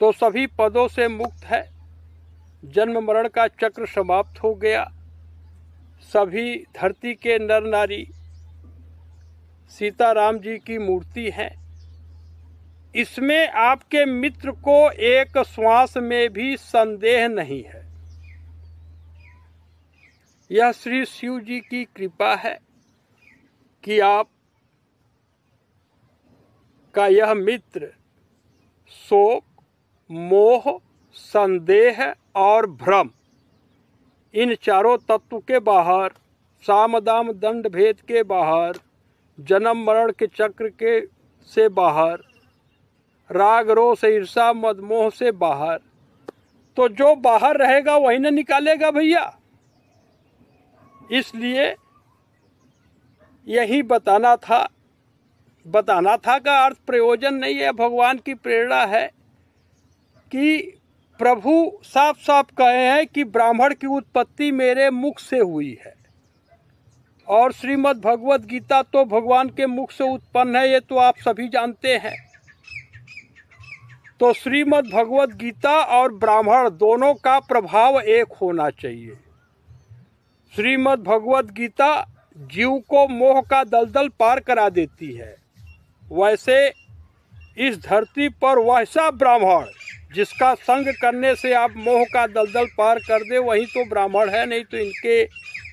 तो सभी पदों से मुक्त है जन्म मरण का चक्र समाप्त हो गया सभी धरती के नर नारी सीताराम जी की मूर्ति है इसमें आपके मित्र को एक श्वास में भी संदेह नहीं है यह श्री शिव जी की कृपा है कि आप का यह मित्र शोक मोह संदेह और भ्रम इन चारों तत्व के बाहर सामदाम दंड भेद के बाहर जन्म मरण के चक्र के से बाहर राग रोष ईर्षा मदमोह से बाहर तो जो बाहर रहेगा वही ना निकालेगा भैया इसलिए यही बताना था बताना था का अर्थ प्रयोजन नहीं है भगवान की प्रेरणा है कि प्रभु साफ साफ कहे हैं कि ब्राह्मण की उत्पत्ति मेरे मुख से हुई है और श्रीमद् भगवत गीता तो भगवान के मुख से उत्पन्न है ये तो आप सभी जानते हैं तो श्रीमद् भगवत गीता और ब्राह्मण दोनों का प्रभाव एक होना चाहिए श्रीमद् भगवत गीता जीव को मोह का दलदल पार करा देती है वैसे इस धरती पर वैसा ब्राह्मण जिसका संग करने से आप मोह का दलदल पार कर दे वही तो ब्राह्मण है नहीं तो इनके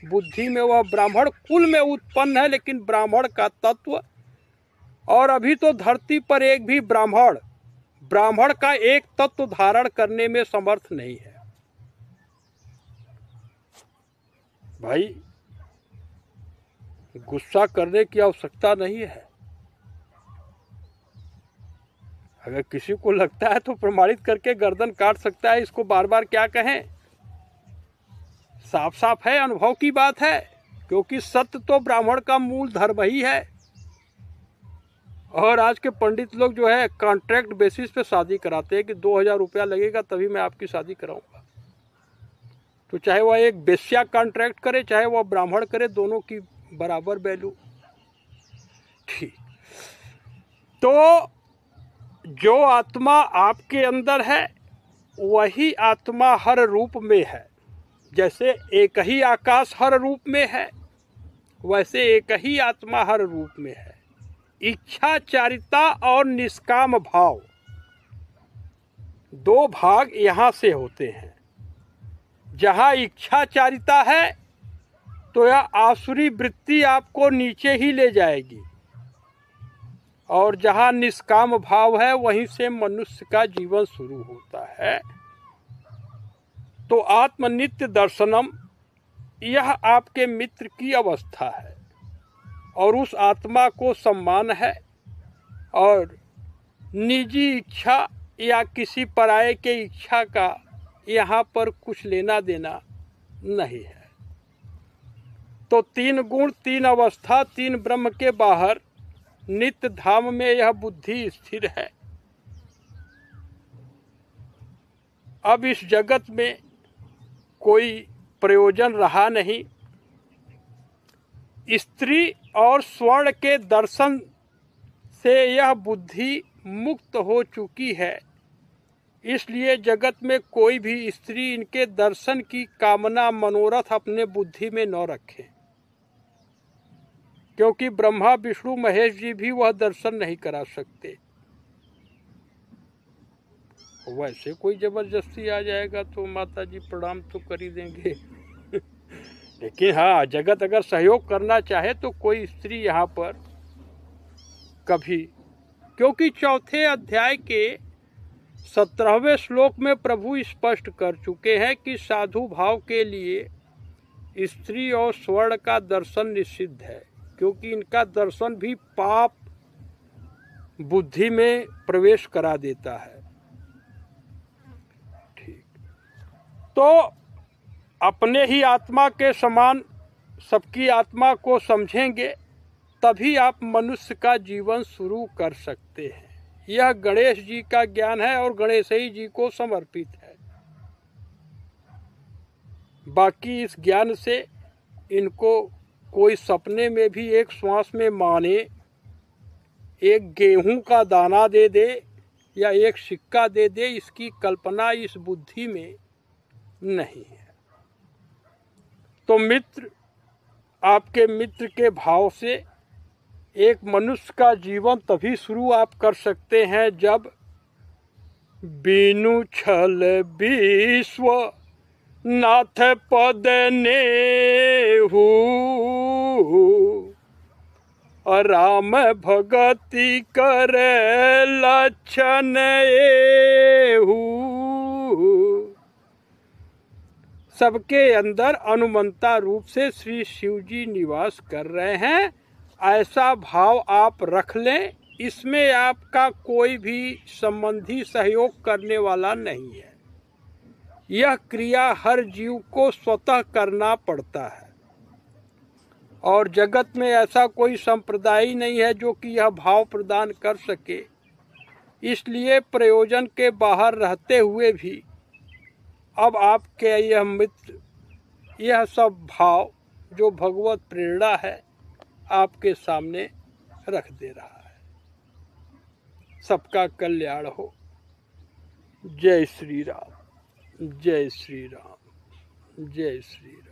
बुद्धि में वह ब्राह्मण कुल में उत्पन्न है लेकिन ब्राह्मण का तत्व और अभी तो धरती पर एक भी ब्राह्मण ब्राह्मण का एक तत्व धारण करने में समर्थ नहीं है भाई गुस्सा करने की आवश्यकता नहीं है अगर किसी को लगता है तो प्रमाणित करके गर्दन काट सकता है इसको बार बार क्या कहें साफ साफ है अनुभव की बात है क्योंकि सत्य तो ब्राह्मण का मूल धर्म ही है और आज के पंडित लोग जो है कॉन्ट्रैक्ट बेसिस पे शादी कराते हैं कि दो हज़ार रुपया लगेगा तभी मैं आपकी शादी कराऊंगा तो चाहे वह एक बेस्या कॉन्ट्रैक्ट करे चाहे वह ब्राह्मण करे दोनों की बराबर वैल्यू ठीक तो जो आत्मा आपके अंदर है वही आत्मा हर रूप में है जैसे एक ही आकाश हर रूप में है वैसे एक ही आत्मा हर रूप में है इच्छा चारिता और निष्काम भाव दो भाग यहाँ से होते हैं जहाँ इच्छा चारिता है तो यह आसुरी वृत्ति आपको नीचे ही ले जाएगी और जहाँ निष्काम भाव है वहीं से मनुष्य का जीवन शुरू होता है तो आत्मनित्य दर्शनम यह आपके मित्र की अवस्था है और उस आत्मा को सम्मान है और निजी इच्छा या किसी पराये के इच्छा का यहाँ पर कुछ लेना देना नहीं है तो तीन गुण तीन अवस्था तीन ब्रह्म के बाहर नित्य धाम में यह बुद्धि स्थिर है अब इस जगत में कोई प्रयोजन रहा नहीं स्त्री और स्वर्ण के दर्शन से यह बुद्धि मुक्त हो चुकी है इसलिए जगत में कोई भी स्त्री इनके दर्शन की कामना मनोरथ अपने बुद्धि में न रखें क्योंकि ब्रह्मा विष्णु महेश जी भी वह दर्शन नहीं करा सकते वैसे कोई जबरदस्ती आ जाएगा तो माता जी प्रणाम तो कर ही देंगे [laughs] लेकिन हाँ जगत अगर सहयोग करना चाहे तो कोई स्त्री यहाँ पर कभी क्योंकि चौथे अध्याय के सत्रहवें श्लोक में प्रभु स्पष्ट कर चुके हैं कि साधु भाव के लिए स्त्री और स्वर्ण का दर्शन निषिद्ध है क्योंकि इनका दर्शन भी पाप बुद्धि में प्रवेश करा देता है ठीक तो अपने ही आत्मा के समान सबकी आत्मा को समझेंगे तभी आप मनुष्य का जीवन शुरू कर सकते हैं यह गणेश जी का ज्ञान है और गणेश ही जी को समर्पित है बाकी इस ज्ञान से इनको कोई सपने में भी एक श्वास में माने एक गेहूं का दाना दे दे या एक सिक्का दे दे इसकी कल्पना इस बुद्धि में नहीं है तो मित्र आपके मित्र के भाव से एक मनुष्य का जीवन तभी शुरू आप कर सकते हैं जब बीनु छल विश्व नाथ पद ने राम भगति कर लक्षण सबके अंदर अनुमंता रूप से श्री शिव जी निवास कर रहे हैं ऐसा भाव आप रख लें इसमें आपका कोई भी संबंधी सहयोग करने वाला नहीं है यह क्रिया हर जीव को स्वतः करना पड़ता है और जगत में ऐसा कोई संप्रदाय नहीं है जो कि यह भाव प्रदान कर सके इसलिए प्रयोजन के बाहर रहते हुए भी अब आपके यह मित्र यह सब भाव जो भगवत प्रेरणा है आपके सामने रख दे रहा है सबका कल्याण हो जय श्री राम जय श्री राम जय श्री राम